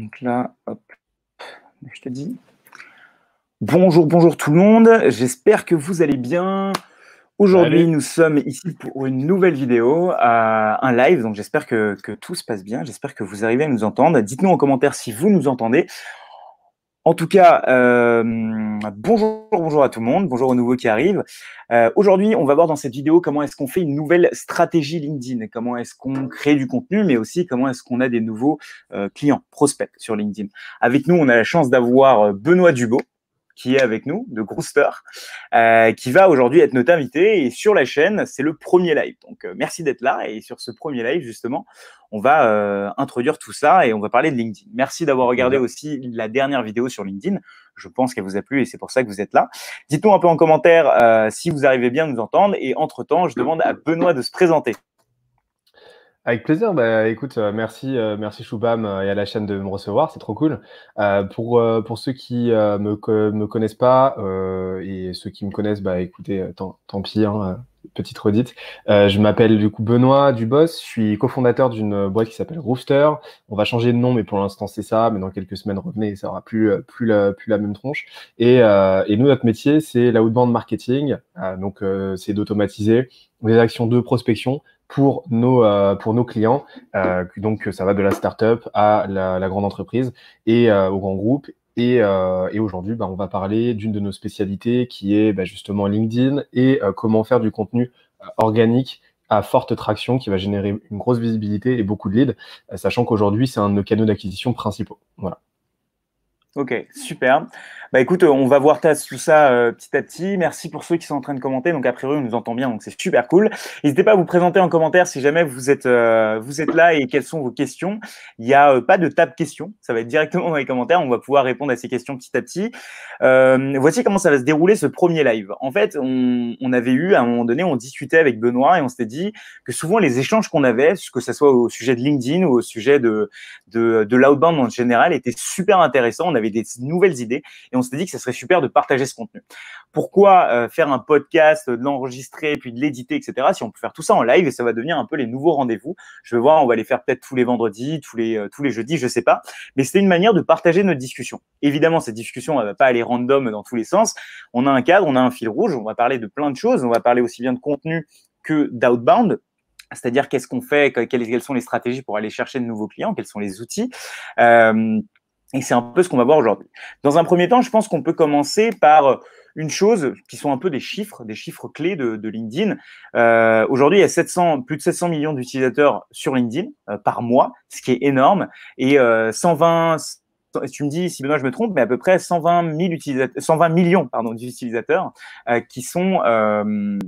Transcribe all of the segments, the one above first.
Donc là, hop, je te dis. Bonjour, bonjour tout le monde. J'espère que vous allez bien. Aujourd'hui, nous sommes ici pour une nouvelle vidéo, euh, un live. Donc, j'espère que, que, tout se passe bien. J'espère que vous arrivez à nous entendre. Dites-nous en commentaire si vous nous entendez. En tout cas, euh, bonjour, bonjour à tout le monde, bonjour aux nouveaux qui arrivent. Euh, aujourd'hui, on va voir dans cette vidéo comment est-ce qu'on fait une nouvelle stratégie LinkedIn, comment est-ce qu'on crée du contenu, mais aussi comment est-ce qu'on a des nouveaux euh, clients, prospects sur LinkedIn. Avec nous, on a la chance d'avoir Benoît Dubot qui est avec nous, de Grooster, euh, qui va aujourd'hui être notre invité. Et sur la chaîne, c'est le premier live. Donc, euh, merci d'être là. Et sur ce premier live, justement, on va euh, introduire tout ça et on va parler de LinkedIn. Merci d'avoir regardé aussi la dernière vidéo sur LinkedIn. Je pense qu'elle vous a plu et c'est pour ça que vous êtes là. Dites-nous un peu en commentaire euh, si vous arrivez bien à nous entendre. Et entre-temps, je mmh. demande à Benoît de se présenter. Avec plaisir. Bah, écoute, euh, merci, euh, merci Choubam euh, et à la chaîne de me recevoir, c'est trop cool. pour, pour ceux qui ne me, me, connaissent pas et ceux qui me connaissent, bah, écoutez, tant, tant pis, hein, petite redite. je m'appelle du coup Benoît Dubos, je suis cofondateur d'une boîte qui s'appelle Rooster. On va changer de nom, mais pour l'instant c'est ça, mais dans quelques semaines revenez, ça aura plus, plus, la, plus la même tronche. Et, et nous, notre métier, c'est l'outbound marketing, donc c'est d'automatiser les actions de prospection pour nos, euh, pour nos clients. Euh, donc, ça va de la start-up à la, grande entreprise et euh, au grand groupe. Et, et aujourd'hui, bah, on va parler d'une de nos spécialités qui est bah, justement LinkedIn et comment faire du contenu organique à forte traction qui va générer une grosse visibilité et beaucoup de leads, sachant qu'aujourd'hui, c'est un de nos canaux d'acquisition principaux. Voilà. Ok, super. Bah écoute, euh, on va voir tout ça euh, petit à petit. Merci pour ceux qui sont en train de commenter. Donc a priori, on nous entend bien, donc c'est super cool. N'hésitez pas à vous présenter en commentaire si jamais vous êtes euh, vous êtes là et quelles sont vos questions. Il n'y a pas de table questions, ça va être directement dans les commentaires. On va pouvoir répondre à ces questions petit à petit. voici comment ça va se dérouler ce premier live. En fait, on, avait eu à un moment donné, on discutait avec Benoît et on s'était dit que souvent les échanges qu'on avait, que ce soit au sujet de LinkedIn ou au sujet de de, de l'outbound en général, étaient super intéressants avait des nouvelles idées et on s'était dit que ça serait super de partager ce contenu. Pourquoi euh, faire un podcast, euh, de l'enregistrer, puis de l'éditer, etc. Si on peut faire tout ça en live et ça va devenir un peu les nouveaux rendez-vous. Je vais voir, on va les faire peut-être tous les vendredis, tous les, euh, tous les jeudis, je sais pas. Mais c'était une manière de partager notre discussion. Évidemment, cette discussion, elle va pas aller random dans tous les sens. On a un cadre, on a un fil rouge, on va parler de plein de choses, on va parler aussi bien de contenu que d'outbound, c'est-à-dire qu'est-ce qu'on fait, quelles, sont les stratégies pour aller chercher de nouveaux clients, quels sont les outils. Et c'est un peu ce qu'on va voir aujourd'hui. Dans un premier temps, je pense qu'on peut commencer par euh, une chose qui sont un peu des chiffres, des chiffres clés de, de LinkedIn. Euh, Aujourd'hui, il y a 700, plus de 700 millions d'utilisateurs sur LinkedIn euh, par mois, ce qui est énorme. Et euh, 120, tu me dis si Benoît je me trompe, mais à peu près 120, 000 utilisateurs, 120 millions pardon d'utilisateurs euh, qui sont euh,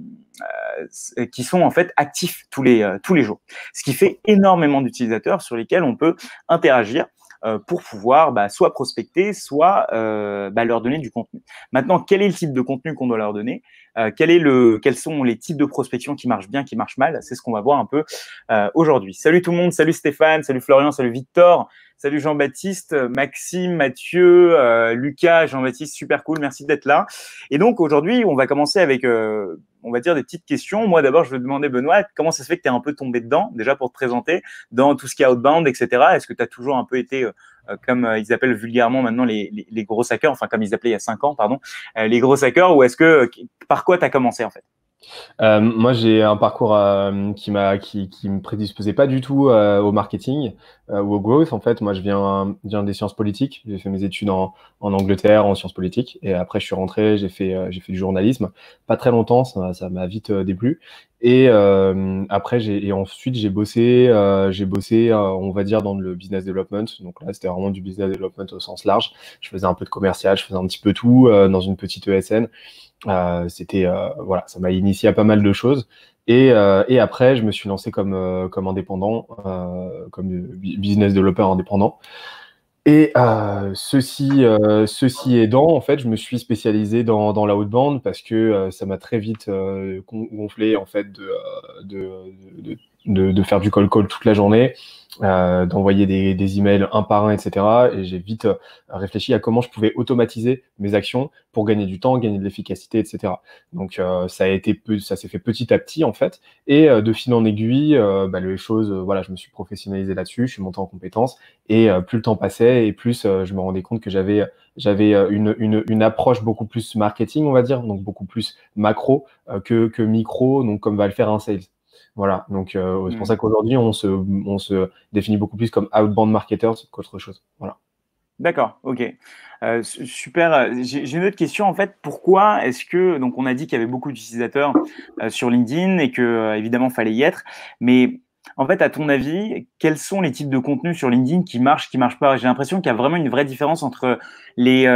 qui sont en fait actifs tous les tous les jours, ce qui fait énormément d'utilisateurs sur lesquels on peut interagir. Euh, pour pouvoir bah, soit prospecter, soit euh, bah, leur donner du contenu. Maintenant, quel est le type de contenu qu'on doit leur donner euh, quel est le, quels sont les types de prospection qui marchent bien, qui marchent mal. C'est ce qu'on va voir un peu euh, aujourd'hui. Salut tout le monde, salut Stéphane, salut Florian, salut Victor, salut Jean-Baptiste, Maxime, Mathieu, euh, Lucas, Jean-Baptiste, super cool, merci d'être là. Et donc aujourd'hui, on va commencer avec, on va dire, des petites questions. Moi d'abord, je vais demander Benoît, comment ça se fait que tu es un peu tombé dedans, déjà pour te présenter, dans tout ce qui est outbound, etc. Est-ce que tu as toujours un peu été euh, comme euh, ils appellent vulgairement maintenant les, les, gros hackers, enfin comme ils appelaient il y a cinq ans, pardon, euh, les gros hackers, ou est-ce que par quoi tu as commencé en fait moi, j'ai un parcours qui m'a qui, qui, me prédisposait pas du tout au marketing ou au growth. En fait, moi, je viens, viens des sciences politiques. J'ai fait mes études en, en, Angleterre en sciences politiques et après, je suis rentré. J'ai fait j'ai fait du journalisme, pas très longtemps. Ça m'a vite déplu. Et euh, après, j'ai et ensuite j'ai bossé, euh, j'ai bossé, euh, on va dire dans le business development. Donc là, c'était vraiment du business development au sens large. Je faisais un peu de commercial, je faisais un petit peu tout dans une petite ESN. c'était voilà, ça m'a initié à pas mal de choses. Et, et après, je me suis lancé comme comme indépendant, comme business developer indépendant. Et euh, ceci, euh, ceci aidant, en fait, je me suis spécialisé dans, dans la haute bande parce que euh, ça m'a très vite euh, gonflé en fait de, de, de, faire du call call toute la journée, euh, d'envoyer des, emails un par un, etc. Et j'ai vite euh, réfléchi à comment je pouvais automatiser mes actions pour gagner du temps, gagner de l'efficacité, etc. Donc euh, ça a été ça s'est fait petit à petit en fait. Et de fil en aiguille, bah, les choses, voilà, je me suis professionnalisé là-dessus, je suis monté en compétences. Et plus le temps passait, et plus je me rendais compte que j'avais j'avais une, une, une, approche beaucoup plus marketing, on va dire, donc beaucoup plus macro que, que micro, donc comme va le faire un sales. Voilà, donc euh, c'est pour mm. ça qu'aujourd'hui, on se, on se définit beaucoup plus comme outbound marketers qu'autre chose. Voilà. D'accord, ok. Euh, super. J'ai une autre question en fait. Pourquoi est-ce que donc on a dit qu'il y avait beaucoup d'utilisateurs euh, sur LinkedIn et que évidemment fallait y être, mais en fait, à ton avis, quels sont les types de contenus sur LinkedIn qui marchent, qui marchent pas J'ai l'impression qu'il y a vraiment une vraie différence entre les,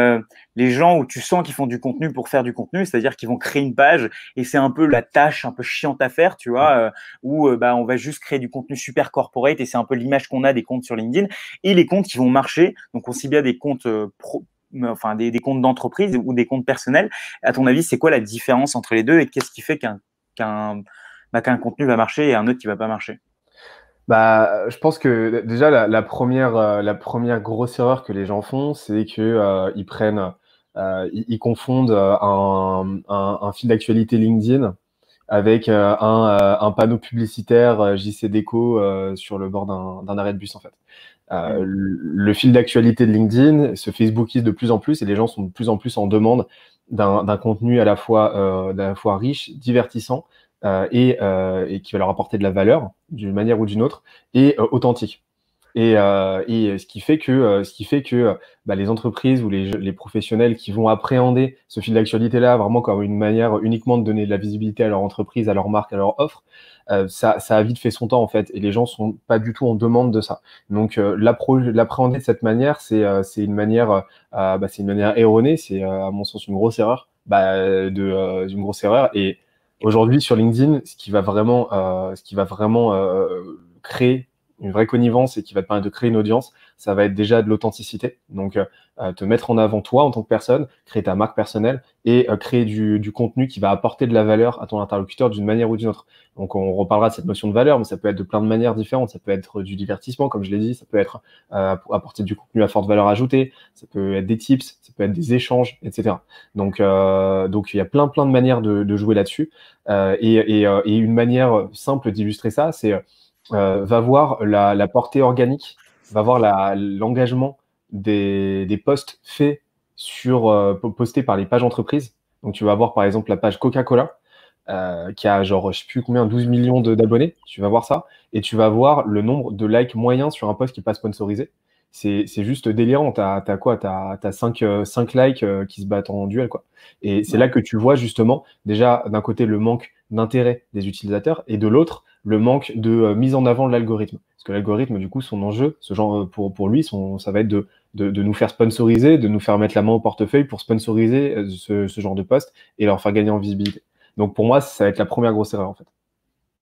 les gens où tu sens qu'ils font du contenu pour faire du contenu, c'est-à-dire qu'ils vont créer une page et c'est un peu la tâche un peu chiante à faire, tu vois, euh, où euh, bah, on va juste créer du contenu super corporate et c'est un peu l'image qu'on a des comptes sur LinkedIn et les comptes qui vont marcher. Donc, aussi bien des comptes euh, pro, enfin des, comptes d'entreprise ou des comptes personnels. À ton avis, c'est quoi la différence entre les deux et qu'est-ce qui fait qu'un qu'un bah, contenu va marcher et un autre qui va pas marcher bah, je pense que déjà la, première la première grosse erreur que les gens font, c'est que ils prennent euh, ils, confondent euh, un, fil d'actualité LinkedIn avec euh, un, panneau publicitaire JC Déco sur le bord d'un arrêt de bus en fait. Le, fil d'actualité de LinkedIn se Facebookise de plus en plus et les gens sont de plus en plus en demande d'un contenu à la fois, la fois riche, divertissant et, et, qui va leur apporter de la valeur d'une manière ou d'une autre et authentique. Et, euh, et, euh, ce qui fait que, euh, ce qui fait que bah, les entreprises ou les, les, professionnels qui vont appréhender ce fil d'actualité-là vraiment comme une manière uniquement de donner de la visibilité à leur entreprise, à leur marque, à leur offre, euh, ça, ça, a vite fait son temps en fait. Et les gens sont pas du tout en demande de ça. Donc euh, l'appréhender de cette manière, c'est euh, une manière, bah, c'est une manière erronée. C'est à mon sens une grosse erreur, bah, de, une grosse erreur. Et aujourd'hui sur LinkedIn, ce qui va vraiment, ce qui va vraiment créer une vraie connivence et qui va te permettre de créer une audience, ça va être déjà de l'authenticité. Donc, euh, euh, te mettre en avant toi en tant que personne, créer ta marque personnelle et euh, créer du, contenu qui va apporter de la valeur à ton interlocuteur d'une manière ou d'une autre. Donc, on reparlera de cette notion de valeur, mais ça peut être de plein de manières différentes. Ça peut être du divertissement, comme je l'ai dit, ça peut être apporter du contenu à forte valeur ajoutée, ça peut être des tips, ça peut être des échanges, etc. Donc, donc il y a plein, plein de manières de, jouer là-dessus. et, une manière simple d'illustrer ça, c'est euh, va voir la, portée organique, va voir l'engagement des, des, posts faits sur euh, postés par les pages entreprises. Donc tu vas voir par exemple la page Coca-Cola euh, qui a genre je sais plus combien 12 millions d'abonnés, tu vas voir ça et tu vas voir le nombre de likes moyens sur un post qui n'est pas sponsorisé c'est juste délirant. T'as as quoi T'as as 5, 5 likes euh, qui se battent en duel, quoi. Et c'est là que tu vois justement, déjà, d'un côté, le manque d'intérêt des utilisateurs et de l'autre, le manque de euh, mise en avant de l'algorithme. Parce que l'algorithme, du coup, son enjeu, ce genre, euh, pour, pour lui, son, ça va être de, de, nous faire sponsoriser, de nous faire mettre la main au portefeuille pour sponsoriser ce, ce genre de poste et leur faire gagner en visibilité. Donc pour moi, ça va être la première grosse erreur, en fait.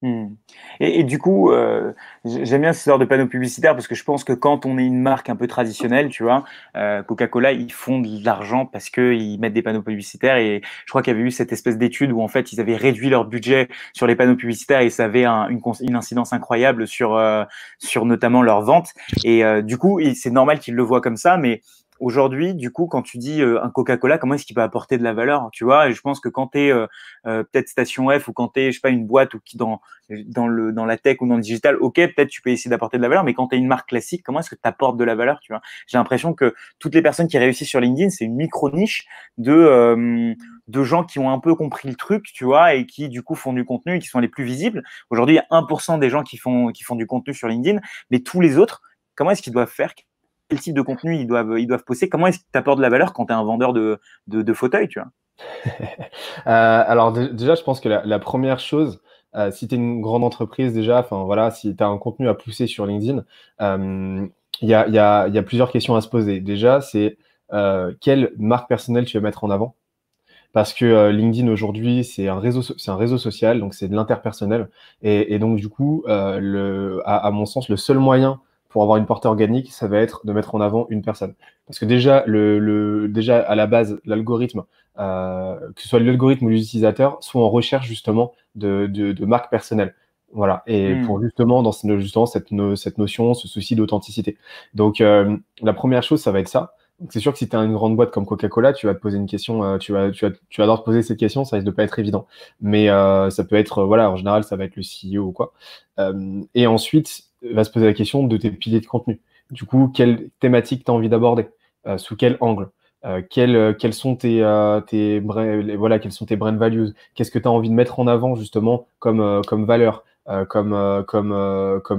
Hmm. Et, du coup, euh, j'aime bien ce genre de panneaux publicitaires, parce que je pense que quand on est une marque un peu traditionnelle, tu vois, euh, Coca-Cola, ils font de l'argent parce qu'ils mettent des panneaux publicitaires. Et je crois qu'il y avait eu cette espèce d'étude où en fait, ils avaient réduit leur budget sur les panneaux publicitaires et ça avait une, incidence incroyable sur, euh, sur notamment leur vente. Et euh, du coup, c'est normal qu'ils le voient comme ça, mais aujourd'hui, du coup, quand tu dis euh, un Coca-Cola, comment est-ce qu'il peut apporter de la valeur, tu vois Et je pense que quand tu es euh, euh, peut-être station F ou quand tu es, je sais pas, une boîte ou qui dans dans le dans la tech ou dans le digital, ok, peut-être tu peux essayer d'apporter de la valeur, mais quand tu es une marque classique, comment est-ce que tu apportes de la valeur, tu vois J'ai l'impression que toutes les personnes qui réussissent sur LinkedIn, c'est une micro niche de de gens qui ont un peu compris le truc, tu vois, et qui du coup font du contenu et qui sont les plus visibles. Aujourd'hui, il y a 1% des gens qui font qui font du contenu sur LinkedIn, mais tous les autres, comment est-ce qu'ils doivent faire quel type de contenu ils doivent, ils doivent Comment est-ce que tu apportes de la valeur quand tu es un vendeur de, de, fauteuil tu euh, Alors, déjà, je pense que la, première chose, euh, si tu es une grande entreprise déjà, enfin voilà, si tu as un contenu à pousser sur LinkedIn, il euh, y, a, plusieurs questions à se poser. Déjà, c'est quelle marque personnelle tu vas mettre en avant parce que LinkedIn aujourd'hui c'est un réseau c'est un réseau social donc c'est de l'interpersonnel et, donc du coup le, à, mon sens le seul moyen pour avoir une portée organique, ça va être de mettre en avant une personne. Parce que déjà, le, le déjà à la base, l'algorithme, euh, que ce soit l'algorithme ou l'utilisateur, soit en recherche justement de, de, de marques personnelles. Voilà, et hmm. pour justement, dans justement cette, cette notion, ce souci d'authenticité. Donc, euh, la première chose, ça va être ça. C'est sûr que si tu as une grande boîte comme Coca-Cola, tu vas te poser une question, euh, tu, vas, tu, vas, tu vas poser cette question, ça risque de pas être évident. Mais euh, ça peut être, voilà, en général, ça va être le CEO ou quoi. et ensuite, va se poser la question de tes piliers de contenu. Du coup, quelle thématique tu as envie d'aborder euh, Sous quel angle euh, euh, quels, sont tes, voilà, sont tes brand values Qu'est-ce que tu as envie de mettre en avant justement comme, valeur, comme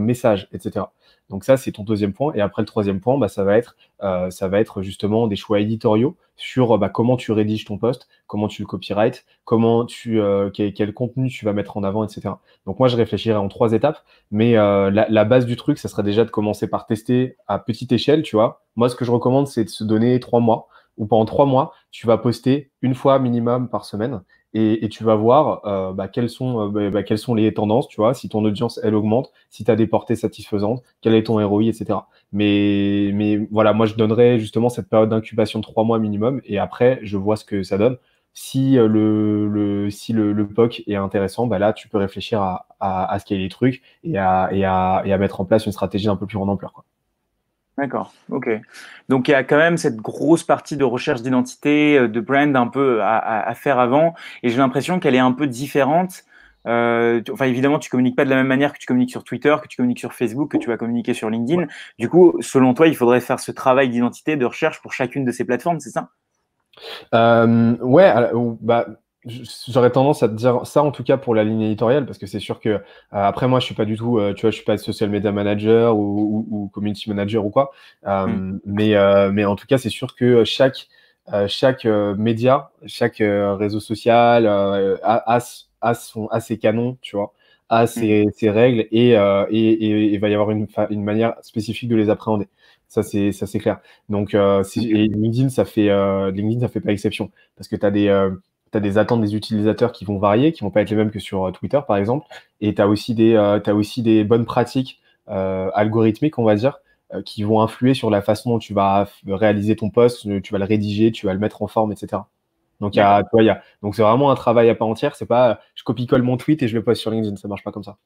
message, etc. Donc ça, c'est ton deuxième point. Et après, le troisième point, bah, ça, va être, euh, ça va être justement des choix éditoriaux sur bah, comment tu rédiges ton poste, comment tu le copyright, comment tu, euh, quel, contenu tu vas mettre en avant, etc. Donc moi, je réfléchirai en trois étapes, mais euh, la, base du truc, ça serait déjà de commencer par tester à petite échelle, tu vois. Moi, ce que je recommande, c'est de se donner trois mois, ou pendant trois mois, tu vas poster une fois minimum par semaine, et, tu vas voir euh, bah, quelles, sont, euh, bah, bah, quelles sont les tendances, tu vois, si ton audience, elle augmente, si tu as des portées satisfaisantes, quel est ton ROI, etc. Mais, mais voilà, moi, je donnerais justement cette période d'incubation de trois mois minimum, et après, je vois ce que ça donne. Si euh, le, si le, POC est intéressant, bah là, tu peux réfléchir à, à, à scaler les trucs et à, et à, à mettre en place une stratégie un peu plus grande ampleur. Quoi. D'accord, ok. Donc il y a quand même cette grosse partie de recherche d'identité, euh, de brand un peu à, à, à faire avant, et j'ai l'impression qu'elle est un peu différente. Euh, enfin, évidemment, tu communiques pas de la même manière que tu communiques sur Twitter, que tu communiques sur Facebook, que tu vas communiquer sur LinkedIn. Du coup, selon toi, il faudrait faire ce travail d'identité, de recherche pour chacune de ces plateformes, c'est ça euh, Ouais, bah, J'aurais tendance à te dire ça en tout cas pour la ligne éditoriale parce que c'est sûr que euh, après moi je suis pas du tout euh, tu vois je suis pas social media manager ou, ou, ou community manager ou quoi euh, hmm. mais mais en tout cas c'est sûr que chaque chaque média chaque réseau social a, a, son a ses canons tu vois a hmm. ses, ses règles et et, et, va y avoir une une manière spécifique de les appréhender ça c'est ça c'est clair donc et LinkedIn ça fait LinkedIn ça fait pas exception parce que tu as des tu des attentes des utilisateurs qui vont varier, qui vont pas être les mêmes que sur euh, Twitter, par exemple. Et tu as, aussi des, euh, as aussi des bonnes pratiques euh, algorithmiques, on va dire, qui vont influer sur la façon dont tu vas réaliser ton post, tu vas le rédiger, tu vas le mettre en forme, etc. Donc, il y donc c'est vraiment un travail à part entière. C'est pas je copie-colle mon tweet et je le poste sur LinkedIn. Ça marche pas comme ça.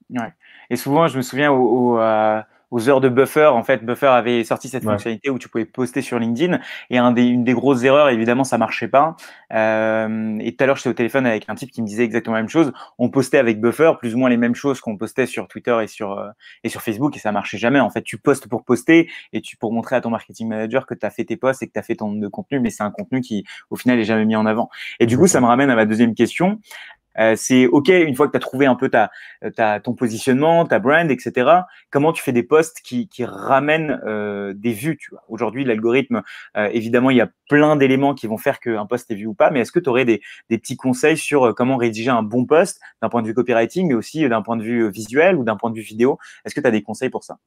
Et souvent, je me souviens au, aux heures de Buffer. En fait, Buffer avait sorti cette fonctionnalité où tu pouvais poster sur LinkedIn. Et un des, une des grosses erreurs, évidemment, ça marchait pas. Euh, et tout à l'heure, j'étais au téléphone avec un type qui me disait exactement la même chose. On postait avec Buffer plus ou moins les mêmes choses qu'on postait sur Twitter et sur euh, et sur Facebook, et ça marchait jamais. En fait, tu postes pour poster et tu pour montrer à ton marketing manager que tu as fait tes posts et que tu as fait ton de contenu, mais c'est un contenu qui, au final, est jamais mis en avant. Et du coup, ça me ramène à ma deuxième question. Euh, c'est OK, une fois que tu as trouvé un peu ta, ta, ton positionnement, ta brand, etc., comment tu fais des posts qui, qui ramènent euh, des vues tu Aujourd'hui, l'algorithme, euh, évidemment, il y a plein d'éléments qui vont faire qu'un poste est vu ou pas, mais est-ce que tu aurais des, des, petits conseils sur comment rédiger un bon post d'un point de vue copywriting, mais aussi d'un point de vue visuel ou d'un point de vue vidéo Est-ce que tu as des conseils pour ça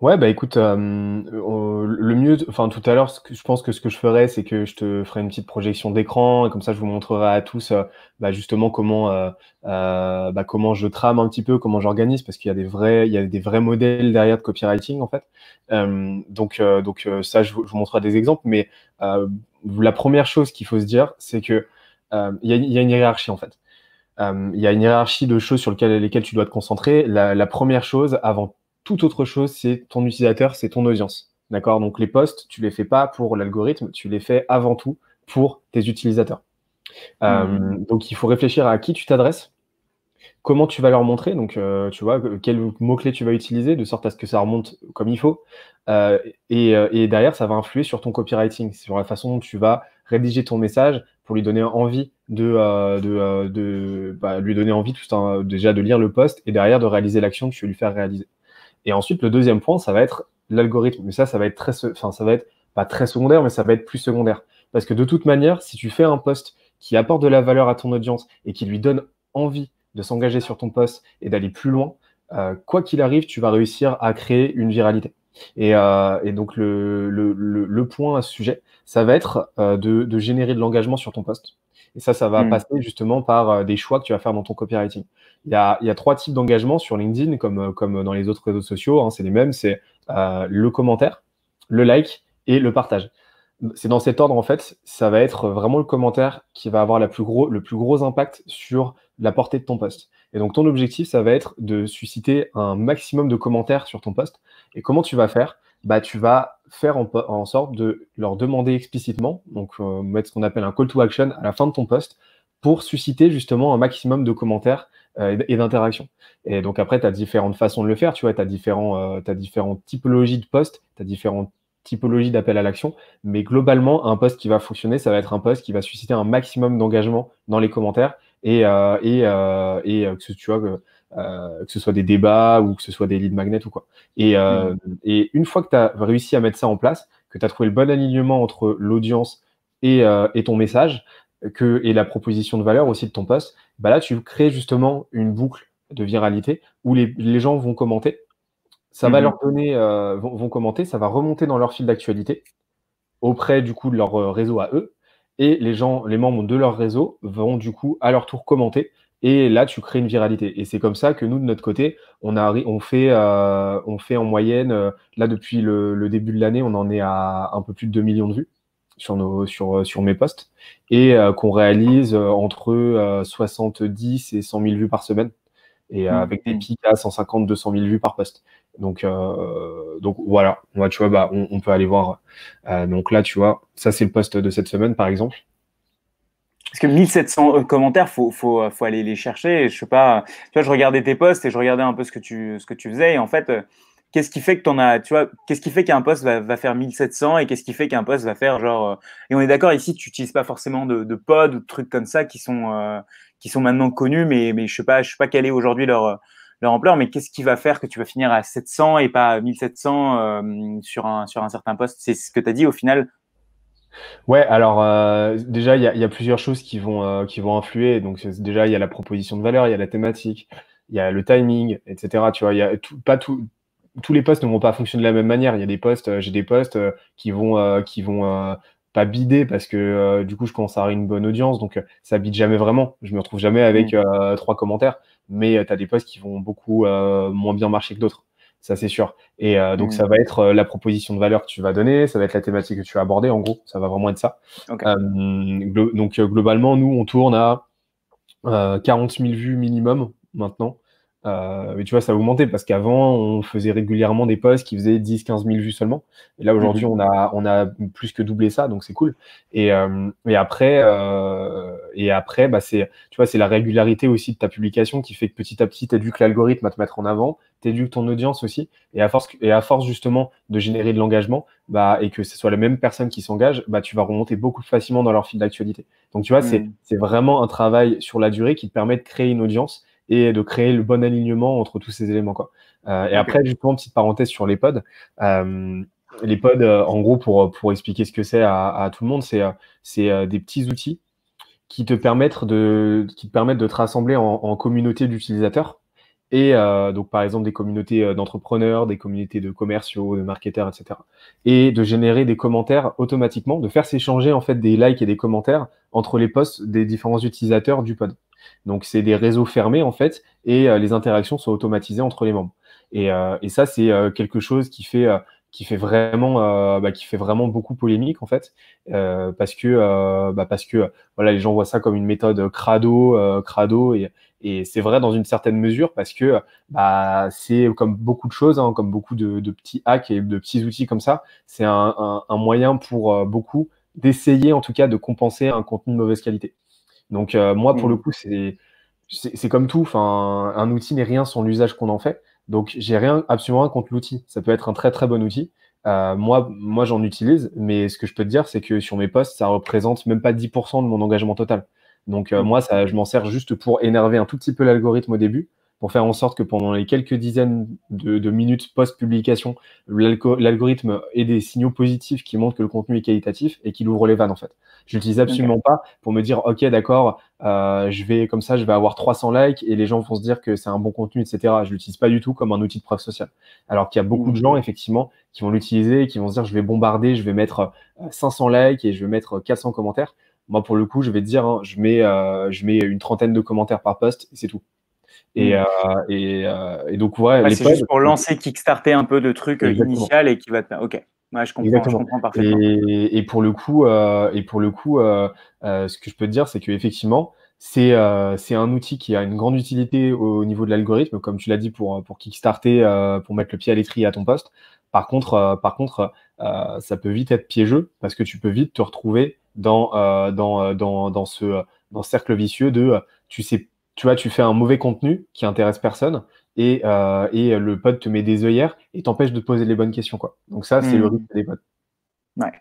Ouais, bah écoute, euh, le mieux, enfin tout à l'heure, je pense que ce que je ferais, c'est que je te ferai une petite projection d'écran et comme ça, je vous montrerai à tous bah, justement comment, euh, bah, comment je trame un petit peu, comment j'organise, parce qu'il y a des vrais, il y a des vrais modèles derrière de copywriting en fait. donc, donc ça, je vous, montrerai des exemples, mais la première chose qu'il faut se dire, c'est que il y, a, une hiérarchie en fait. Il y a une hiérarchie de choses sur lesquelles, tu dois te concentrer. La, la première chose, avant tout autre chose, c'est ton utilisateur, c'est ton audience. D'accord Donc les posts, tu les fais pas pour l'algorithme, tu les fais avant tout pour tes utilisateurs. Euh, hmm. donc il faut réfléchir à qui tu t'adresses, comment tu vas leur montrer, donc euh, tu vois, quel mot-clé tu vas utiliser, de sorte à ce que ça remonte comme il faut. Euh, et, derrière, ça va influer sur ton copywriting, sur la façon dont tu vas rédiger ton message pour lui donner envie de, bah, lui donner envie tout déjà de lire le poste et derrière de réaliser l'action que tu veux lui faire réaliser. Et ensuite, le deuxième point, ça va être l'algorithme. Mais ça, ça va être très, enfin, ça va être pas très secondaire, mais ça va être plus secondaire. Parce que de toute manière, si tu fais un poste qui apporte de la valeur à ton audience et qui lui donne envie de s'engager sur ton poste et d'aller plus loin, euh, quoi qu'il arrive, tu vas réussir à créer une viralité. Et, euh, donc le, point à ce sujet, ça va être euh, de, de, générer de l'engagement sur ton poste. Et ça, ça va hmm. passer justement par euh, des choix que tu vas faire dans ton copywriting. Il y a, il y a trois types d'engagement sur LinkedIn, comme, euh, comme dans les autres réseaux sociaux, hein, c'est les mêmes, c'est euh, le commentaire, le like et le partage. C'est dans cet ordre, en fait, ça va être vraiment le commentaire qui va avoir la plus gros, le plus gros impact sur la portée de ton poste. Et donc, ton objectif, ça va être de susciter un maximum de commentaires sur ton poste. Et comment tu vas faire bah, tu vas faire en, sorte de leur demander explicitement, donc euh, mettre ce qu'on appelle un call to action à la fin de ton poste pour susciter justement un maximum de commentaires euh, et d'interactions. Et donc après, tu as différentes façons de le faire, tu vois, tu as, as différentes typologies de posts, tu as différentes typologies d'appel à l'action, mais globalement, un poste qui va fonctionner, ça va être un post qui va susciter un maximum d'engagement dans les commentaires et, euh, et, et que tu vois, euh, que ce soit des débats ou que ce soit des leads magnets ou quoi. Et, euh, mm. une fois que tu as réussi à mettre ça en place, que tu as trouvé le bon alignement entre l'audience euh, et, ton message que, et la proposition de valeur aussi de ton poste, bah là, tu crées justement une boucle de viralité où les, gens vont commenter. Ça va mm-hmm. leur donner, vont, commenter, ça va remonter dans leur fil d'actualité auprès du coup de leur réseau à eux. Et les gens, les membres de leur réseau vont du coup à leur tour commenter et là, tu crées une viralité. Et c'est comme ça que nous, de notre côté, on, euh, fait, en moyenne, euh, là, depuis le, début de l'année, on en est à un peu plus de 2 millions de vues sur, euh, mes posts et qu'on réalise entre 70 et 100 000 vues par semaine et avec des mmh. pics à 150, 200 000 vues par poste. Donc, voilà, tu vois, bah, on, peut aller voir. donc là, tu vois, ça c'est le poste de cette semaine, par exemple parce que 1700 euh, commentaires, faut, faut, euh, faut aller les chercher. je sais pas, tu vois, je regardais tes posts et je regardais un peu ce que tu, ce que tu faisais. Et en fait, euh, qu'est-ce qui fait que t'en as, tu vois, qu'est-ce qui fait qu'un poste va, va, faire 1700 et qu'est-ce qui fait qu'un poste va faire genre, et on est d'accord ici, tu n'utilises pas forcément de, de pod ou de trucs comme ça qui sont, qui sont maintenant connus, mais, mais je sais pas, je sais pas quelle est aujourd'hui leur, leur ampleur, mais qu'est-ce qui va faire que tu vas finir à 700 et pas 1700 euh, sur, un, sur un certain poste C'est ce que tu as dit au final, Ouais, alors euh, déjà, il y a, plusieurs choses qui vont, euh, qui vont influer. Donc déjà, il y a la proposition de valeur, il y a la thématique, il y a le timing, etc. Tu vois, il y a pas tout- tous les postes ne vont pas fonctionner de la même manière. Il y a des postes, euh, j'ai des postes qui vont, qui vont pas bider parce que du coup, je commence à avoir une bonne audience. Donc ça bide jamais vraiment. Je me retrouve jamais avec mm. trois commentaires. Mais tu as des postes qui vont beaucoup moins bien marcher que d'autres ça c'est sûr. Et euh, donc mmh. ça va être euh, la proposition de valeur que tu vas donner, ça va être la thématique que tu vas aborder, en gros, ça va vraiment être ça. Euh, donc globalement, nous, on tourne à 40 000 vues minimum maintenant. Euh, mais tu vois, ça a augmenté parce qu'avant, on faisait régulièrement des posts qui faisaient 10-15 000 vues seulement. Et là, aujourd'hui, mhm. on, a, on a plus que doublé ça, donc c'est cool. Et, euh, après, euh, et après bah, c'est, tu vois, c'est la régularité aussi de ta publication qui fait que petit à petit, tu éduques l'algorithme à te mettre en avant, tu éduques ton audience aussi. Et à force, et à force justement de générer de l'engagement bah, et que ce soit la même personne qui s'engage, bah, tu vas remonter beaucoup plus facilement dans leur fil d'actualité. Donc, tu vois, c'est, mhm. c'est vraiment un travail sur la durée qui te permet de créer une audience et de créer le bon alignement entre tous ces éléments. Quoi. Euh, et après, justement, petite parenthèse sur les pods. Euh, les pods, euh, en gros, pour, pour expliquer ce que c'est à, tout le monde, c'est, euh, c'est des petits outils qui te permettent de, qui te, permettent de te rassembler en, en communauté d'utilisateurs. Et donc, par exemple, des communautés d'entrepreneurs, des communautés de commerciaux, de marketeurs, etc. Et de générer des commentaires automatiquement, de faire s'échanger en fait des likes et des commentaires entre les posts des différents utilisateurs du pod. Donc, c'est des réseaux fermés, en fait, et euh, les interactions sont automatisées entre les membres. Et, euh, ça, c'est euh, quelque chose qui fait qui fait vraiment bah, qui fait vraiment beaucoup polémique en fait parce que bah, parce que voilà les gens voient ça comme une méthode crado crado et, c'est vrai dans une certaine mesure parce que bah, c'est comme beaucoup de choses hein, comme beaucoup de, petits hacks et de petits outils comme ça c'est un, moyen pour beaucoup d'essayer en tout cas de compenser un contenu de mauvaise qualité donc euh, moi, pour mm. le coup, c'est comme tout. Enfin, un outil n'est rien sans l'usage qu'on en fait. Donc j'ai rien, absolument rien contre l'outil. Ça peut être un très très bon outil. Euh, moi, moi j'en utilise, mais ce que je peux te dire, c'est que sur mes postes ça représente même pas 10% de mon engagement total. Donc euh, mm. moi, ça, je m'en sers juste pour énerver un tout petit peu l'algorithme au début, pour faire en sorte que pendant les quelques dizaines de, minutes post-publication, l'algorithme ait des signaux positifs qui montrent que le contenu est qualitatif et qu'il ouvre les vannes en fait. Je l'utilise absolument pas pour me dire ok d'accord, euh, je vais comme ça, je vais avoir 300 likes et les gens vont se dire que c'est un bon contenu, etc. Je l'utilise pas du tout comme un outil de preuve sociale. Alors qu'il y a beaucoup de gens effectivement qui vont l'utiliser et qui vont se dire je vais bombarder, je vais mettre 500 euh, likes et je vais mettre 400 commentaires. Moi pour le coup, je vais te dire, hein, je mets euh, je mets une trentaine de commentaires par post et c'est tout. Mm. Euh, euh, et, donc, ouais, c'est juste pour lancer, kickstarter un peu de trucs euh, initial et qui va te Ok. Ouais, je, comprends, je comprends parfaitement. Et, pour le coup, et pour le coup ce que je peux te dire, c'est qu'effectivement, c'est un outil qui a une grande utilité au, niveau de l'algorithme, comme tu l'as dit, pour, pour kickstarter, pour mettre le pied à l'étrier à ton poste. Par contre, par contre ça peut vite être piégeux parce que tu peux vite te retrouver dans, dans, dans, dans ce dans ce cercle vicieux de tu sais tu vois, tu fais un mauvais contenu qui intéresse personne et, euh, et le pote te met des œillères et t'empêche de poser les bonnes questions. Quoi. Donc ça, c'est le hmm. risque des potes. Ouais.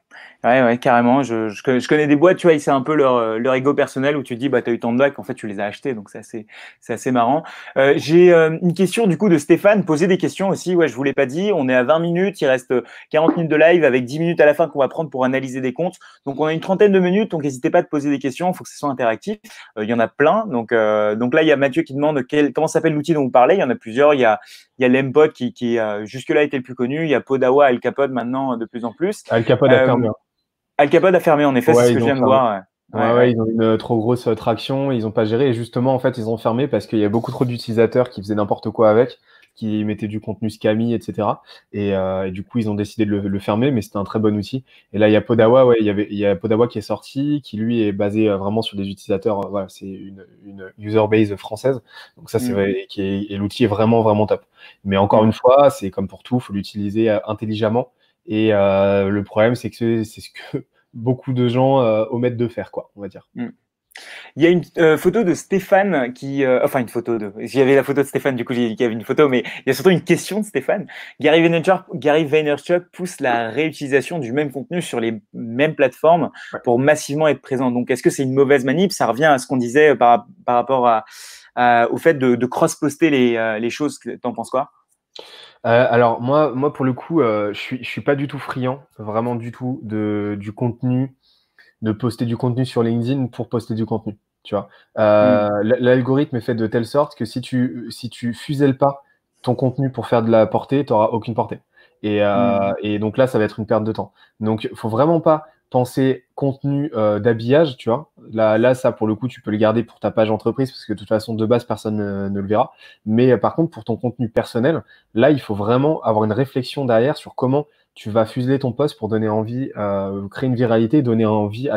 Ouais, ouais, carrément. Je, je, connais des boîtes, tu vois, c'est un peu leur, euh, leur ego personnel où tu dis, bah, t'as eu tant de doc en fait, tu les as achetés, donc c'est assez, c'est assez marrant. Euh, j'ai euh, une question du coup de Stéphane, poser des questions aussi. Ouais, je vous l'ai pas dit, on est à 20 minutes, il reste 40 minutes de live avec 10 minutes à la fin qu'on va prendre pour analyser des comptes. Donc on a une trentaine de minutes, donc n'hésitez pas à poser des questions, il faut que ce soit interactif. Il y en a plein. Donc, donc là, il y a Mathieu qui demande quel, comment s'appelle l'outil dont vous parlez. Il y en a plusieurs. Il y a, il y a l'Empod qui, qui jusque-là était le plus connu. Il y a Podawa, Al Capod maintenant de plus en plus. Al Al a fermé, en effet, ce que je viens de voir. ils ont une euh, trop grosse euh, traction, ils n'ont pas géré. Et justement, en fait, ils ont fermé parce qu'il y a beaucoup trop d'utilisateurs qui faisaient n'importe quoi avec, qui mettaient du contenu scammy, etc. Euh, et, du coup, ils ont décidé de le, fermer, mais c'était un très bon outil. Et là, il y a Podawa, ouais, il y, avait, a Podawa qui est sorti, qui lui est basé vraiment sur des utilisateurs. voilà, c'est une, user base française. Donc ça, c'est mm. vrai, et, l'outil est vraiment, vraiment top. Mais encore une fois, c'est comme pour tout, faut l'utiliser intelligemment. Et euh, le problème, c'est que c'est ce que beaucoup de gens euh, omettent de faire, quoi, on va dire. Mm. Il y a une euh, photo de Stéphane qui, enfin une photo de, il y avait la photo de Stéphane, du coup j'ai dit qu'il y avait une photo, mais il y a surtout une question de Stéphane. Gary Vaynerchuk, pousse la réutilisation du même contenu sur les mêmes plateformes pour massivement être présent. Donc est-ce que c'est une mauvaise manip Ça revient à ce qu'on disait par, rapport au fait de, cross-poster les, les, choses. T'en penses quoi euh, alors moi, moi pour le coup, euh, je suis, pas du tout friand, vraiment du tout de du contenu, de poster du contenu sur LinkedIn pour poster du contenu. Tu vois, euh, mm. l'algorithme est fait de telle sorte que si tu si tu fuselles pas ton contenu pour faire de la portée, tu aucune portée. Et, mm. et, donc là, ça va être une perte de temps. Donc faut vraiment pas Pensez contenu euh, d'habillage, tu vois. Là, là, ça, pour le coup, tu peux le garder pour ta page entreprise, parce que de toute façon, de base, personne ne, le verra. Mais euh, par contre, pour ton contenu personnel, là, il faut vraiment avoir une réflexion derrière sur comment tu vas fuseler ton poste pour donner envie, euh, créer une viralité, donner envie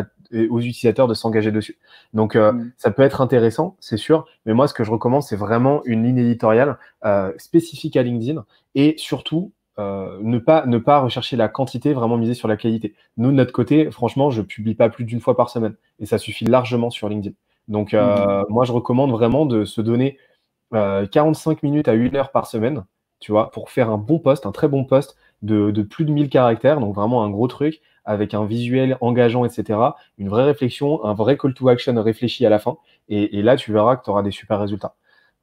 aux utilisateurs de s'engager dessus. Donc, mm. ça peut être intéressant, c'est sûr. Mais moi, ce que je recommande, c'est vraiment une ligne éditoriale spécifique à LinkedIn et surtout euh, ne, pas, ne pas rechercher la quantité, vraiment miser sur la qualité. Nous, de notre côté, franchement, je publie pas plus d'une fois par semaine et ça suffit largement sur LinkedIn. Donc, euh, mhm. moi, je recommande vraiment de se donner 45 euh, minutes à une heure par semaine, tu vois, pour faire un bon poste, un très bon poste de, de, plus de 1000 caractères, donc vraiment un gros truc avec un visuel engageant, etc. Une vraie réflexion, un vrai call to action réfléchi à la fin. Et, là, tu verras que tu auras des super résultats.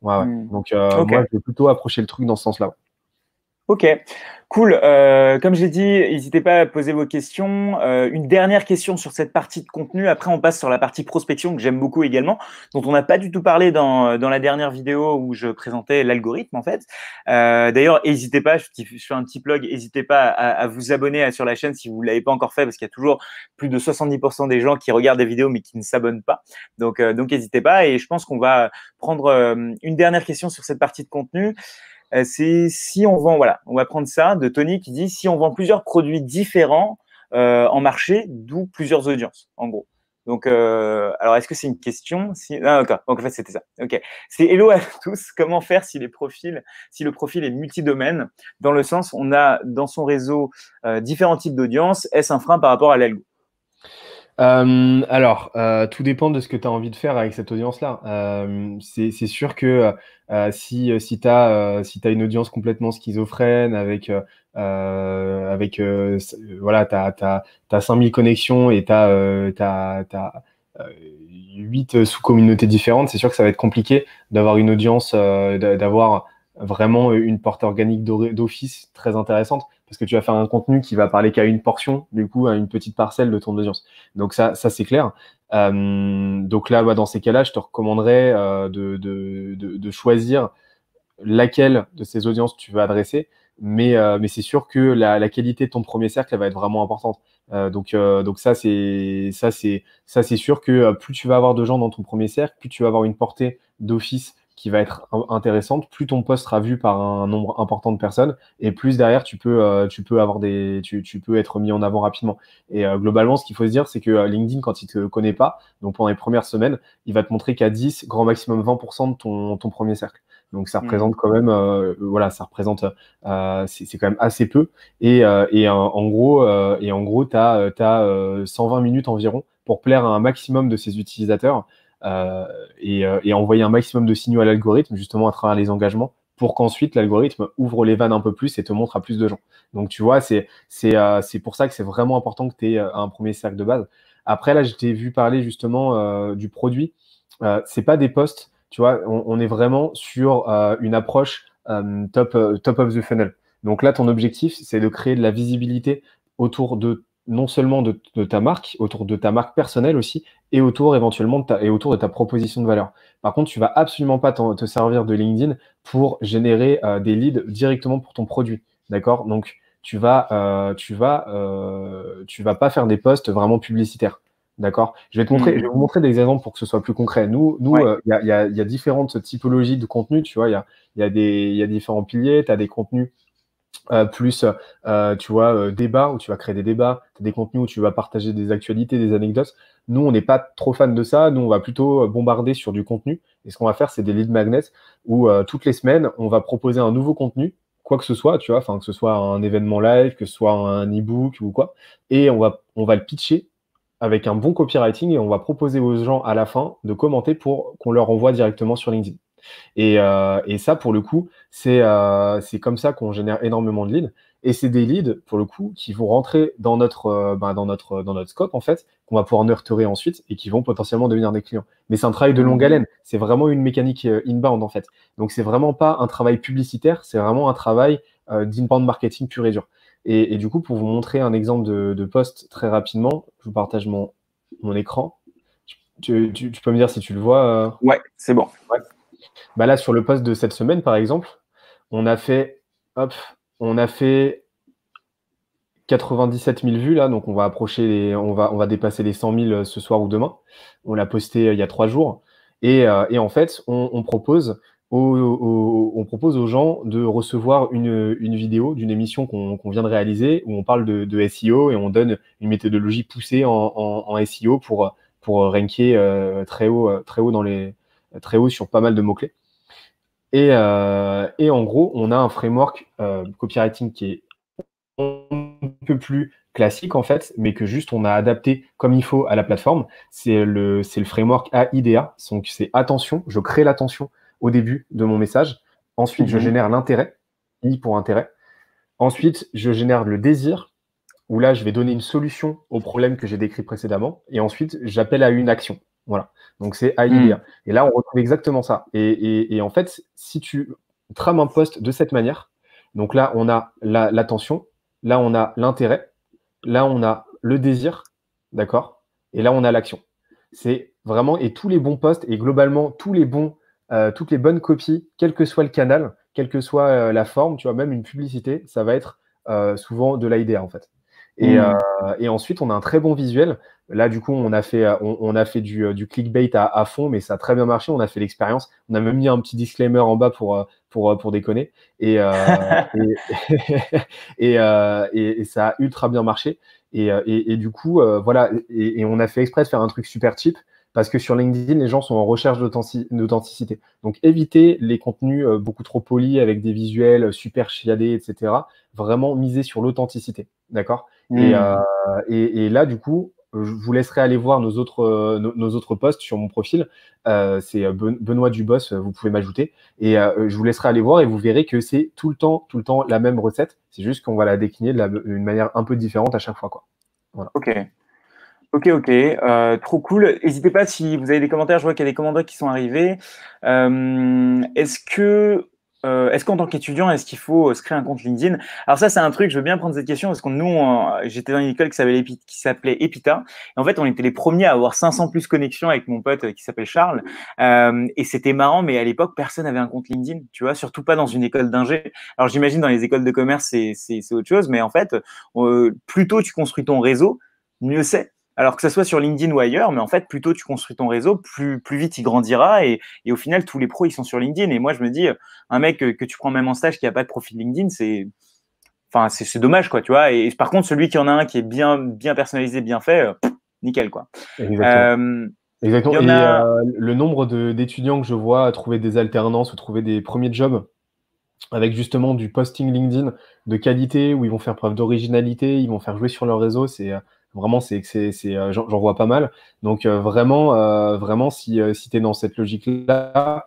Mhm. Donc, moi, je vais plutôt approcher le truc dans ce sens-là. Ok, cool. Euh, comme j'ai dit, n'hésitez pas à poser vos questions. Euh, une dernière question sur cette partie de contenu. Après, on passe sur la partie prospection que j'aime beaucoup également, dont on n'a pas du tout parlé dans, euh, dans, la dernière vidéo où je présentais l'algorithme en fait. Euh, D'ailleurs, n'hésitez pas, je, fais un petit plug, n'hésitez pas à, vous abonner à, sur la chaîne si vous ne l'avez pas encore fait, parce qu'il y a toujours plus de 70% des gens qui regardent des vidéos mais qui ne s'abonnent pas. Donc, euh, donc n'hésitez pas. Et je pense qu'on va prendre euh, une dernière question sur cette partie de contenu. Euh, c'est si on vend, voilà, on va prendre ça de Tony qui dit si on vend plusieurs produits différents euh, en marché, d'où plusieurs audiences, en gros. Donc, euh, alors est-ce que c'est une question si... Ah, d'accord. Donc en fait, c'était ça. Ok. C'est hello à tous. Comment faire si les profils, si le profil est multidomaine Dans le sens, on a dans son réseau différents types d'audiences. Est-ce un frein par rapport à l'algo euh, alors, euh, tout dépend de ce que tu as envie de faire avec cette audience-là. Euh, c'est sûr que si, si tu as, une audience complètement schizophrène, avec, avec voilà, 5000 connexions et tu as, 8 sous-communautés différentes, c'est sûr que ça va être compliqué d'avoir une audience, d'avoir vraiment une porte organique d'office très intéressante parce que tu vas faire un contenu qui va parler qu'à une portion, du coup, à une petite parcelle de ton audience. Donc ça, ça c'est clair. Euh, donc là, dans ces cas-là, je te recommanderais euh, de, choisir laquelle de ces audiences tu veux adresser. Mais, euh, c'est sûr que la, qualité de ton premier cercle elle va être vraiment importante. donc, ça, c'est ça, c'est sûr que plus tu vas avoir de gens dans ton premier cercle, plus tu vas avoir une portée d'office qui va être intéressante, plus ton poste sera vu par un nombre important de personnes, et plus derrière tu peux, euh, tu peux avoir des, tu, tu, peux être mis en avant rapidement. Et euh, globalement, ce qu'il faut se dire, c'est que euh, LinkedIn, quand il te connaît pas, donc pendant les premières semaines, il va te montrer qu'à 10, grand maximum 20% de ton, ton, premier cercle. Donc ça hmm. représente quand même, voilà, ça représente, c'est quand même assez peu. Et, et en gros, et en gros, t'as as, 120 minutes environ pour plaire à un maximum de ses utilisateurs. Euh, euh, et, envoyer un maximum de signaux à l'algorithme, justement à travers les engagements, pour qu'ensuite l'algorithme ouvre les vannes un peu plus et te montre à plus de gens. Donc tu vois, c'est c'est euh, pour ça que c'est vraiment important que tu aies un premier cercle de base. Après, là, je t'ai vu parler justement du produit. Euh, c'est pas des postes, tu vois, on, est vraiment sur une approche top, top of the funnel. Donc là, ton objectif, c'est de créer de la visibilité autour de non seulement de, ta marque, autour de ta marque personnelle aussi, et autour éventuellement de ta, et autour de ta proposition de valeur. Par contre, tu vas absolument pas te servir de LinkedIn pour générer euh, des leads directement pour ton produit, d'accord Donc tu vas, euh, tu vas, euh, tu vas pas faire des posts vraiment publicitaires, d'accord Je vais te montrer, mm. je vais vous montrer des exemples pour que ce soit plus concret. Nous, nous, il y, a, différentes typologies de contenu. tu vois, il y a, y a, des, y a différents piliers. Tu as des contenus euh, plus, euh, tu vois, euh, débats où tu vas créer des débats, des contenus où tu vas partager des actualités, des anecdotes. Nous, on n'est pas trop fan de ça. Nous, on va plutôt euh, bombarder sur du contenu. Et ce qu'on va faire, c'est des lead magnets où toutes les semaines, on va proposer un nouveau contenu, quoi que ce soit, tu vois, enfin, que ce soit un événement live, que ce soit un e-book ou quoi. Et on va, on va le pitcher avec un bon copywriting et on va proposer aux gens à la fin de commenter pour qu'on leur envoie directement sur LinkedIn. Euh, et, ça, pour le coup, euh, c'est comme ça qu'on génère énormément de leads. Et c'est des leads, pour le coup, qui vont rentrer dans notre, euh, bah, dans notre, dans notre scope, en fait, qu'on va pouvoir nurturer ensuite et qui vont potentiellement devenir des clients. Mais c'est un travail de longue mmh. haleine. C'est vraiment une mécanique inbound, en fait. Donc, c'est vraiment pas un travail publicitaire, c'est vraiment un travail d'inbound marketing pur et dur. Et, du coup, pour vous montrer un exemple de, de post très rapidement, je vous partage mon, écran. Tu, peux me dire si tu le vois Ouais, c'est bon. Bah là, sur le poste de cette semaine, par exemple, on a fait, hop, on a fait 97 000 vues là, donc on va approcher, les, on va, on va dépasser les 100 000 euh, ce soir ou demain. On l'a posté euh, il y a trois jours. Et, euh, en fait, on, propose aux, on propose aux gens de recevoir une, vidéo d'une émission qu'on vient de réaliser où on parle de, SEO et on donne une méthodologie poussée en, SEO pour, pour ranker très haut, très haut dans les, très haut sur pas mal de mots-clés. Et, euh, en gros, on a un framework euh, copywriting qui est un peu plus classique en fait, mais que juste on a adapté comme il faut à la plateforme. C'est le, c'est le framework AIDA. Donc c'est attention, je crée l'attention au début de mon message. Ensuite, je mhm. génère l'intérêt, I pour intérêt. Ensuite, je génère le désir, où là, je vais donner une solution au problème que j'ai décrit précédemment. Et ensuite, j'appelle à une action. Voilà. Donc c'est à hmm. Et là, on retrouve exactement ça. Et, en fait, si tu trames un poste de cette manière, donc là, on a l'attention, là, on a l'intérêt, là, on a le désir, d'accord Et là, on a l'action. C'est vraiment, et tous les bons postes, et globalement, tous les bons, euh, toutes les bonnes copies, quel que soit le canal, quelle que soit euh, la forme, tu vois, même une publicité, ça va être euh, souvent de l'IDA, en fait. Et, mm. euh, et, ensuite, on a un très bon visuel. Là, du coup, on a fait, euh, on, a fait du, euh, du clickbait à, fond, mais ça a très bien marché. On a fait l'expérience. On a même mis un petit disclaimer en bas pour, pour, pour déconner. Et, et, et, ça a ultra bien marché. Et, du coup, voilà. Et, on a fait exprès de faire un truc super cheap parce que sur LinkedIn, les gens sont en recherche d'authenticité. Donc, évitez les contenus beaucoup trop polis avec des visuels super chiadés, etc. Vraiment miser sur l'authenticité. D'accord Mm. Euh, et, là, du coup, je vous laisserai aller voir nos autres, euh, nos, autres posts sur mon profil. Euh, c'est Benoît Dubos, vous pouvez m'ajouter. Et je vous laisserai aller voir et vous verrez que c'est tout le temps, tout le temps la même recette. C'est juste qu'on va la décliner d'une manière un peu différente à chaque fois. Quoi. Ok. Ok, ok, trop cool. N'hésitez pas si vous avez des commentaires, je vois qu'il y a des commentaires qui sont arrivés. Est-ce que euh, est-ce qu'en tant qu'étudiant, est-ce qu'il faut euh, se créer un compte LinkedIn Alors ça, c'est un truc, je veux bien prendre cette question, parce que nous, euh, j'étais dans une école qui s'appelait, Epita, et en fait, on était les premiers à avoir 500 plus connexions avec mon pote qui s'appelle Charles, et c'était marrant, mais à l'époque, personne n'avait un compte LinkedIn, tu vois, surtout pas dans une école d'ingé. Alors j'imagine dans les écoles de commerce, c'est autre chose, mais en fait, euh, plus tôt tu construis ton réseau, mieux c'est. Alors que ça soit sur LinkedIn ou ailleurs, mais en fait, plus tôt tu construis ton réseau, plus, plus vite il grandira. Et, au final, tous les pros, ils sont sur LinkedIn. Et moi, je me dis, un mec euh, que, tu prends même en stage qui n'a pas de profil LinkedIn, c'est. Enfin, c'est dommage, quoi, tu vois. Et, par contre, celui qui en a un qui est bien, bien personnalisé, bien fait, euh, nickel, quoi. Exactement. Euh, le nombre d'étudiants que je vois trouver des alternances ou trouver des premiers jobs avec justement du posting LinkedIn de qualité où ils vont faire preuve d'originalité, ils vont faire jouer sur leur réseau, c'est Vraiment, c'est, c'est, c'est, euh, j'en, vois pas mal. Donc, euh, vraiment, euh, vraiment, si, si tu es dans cette logique-là,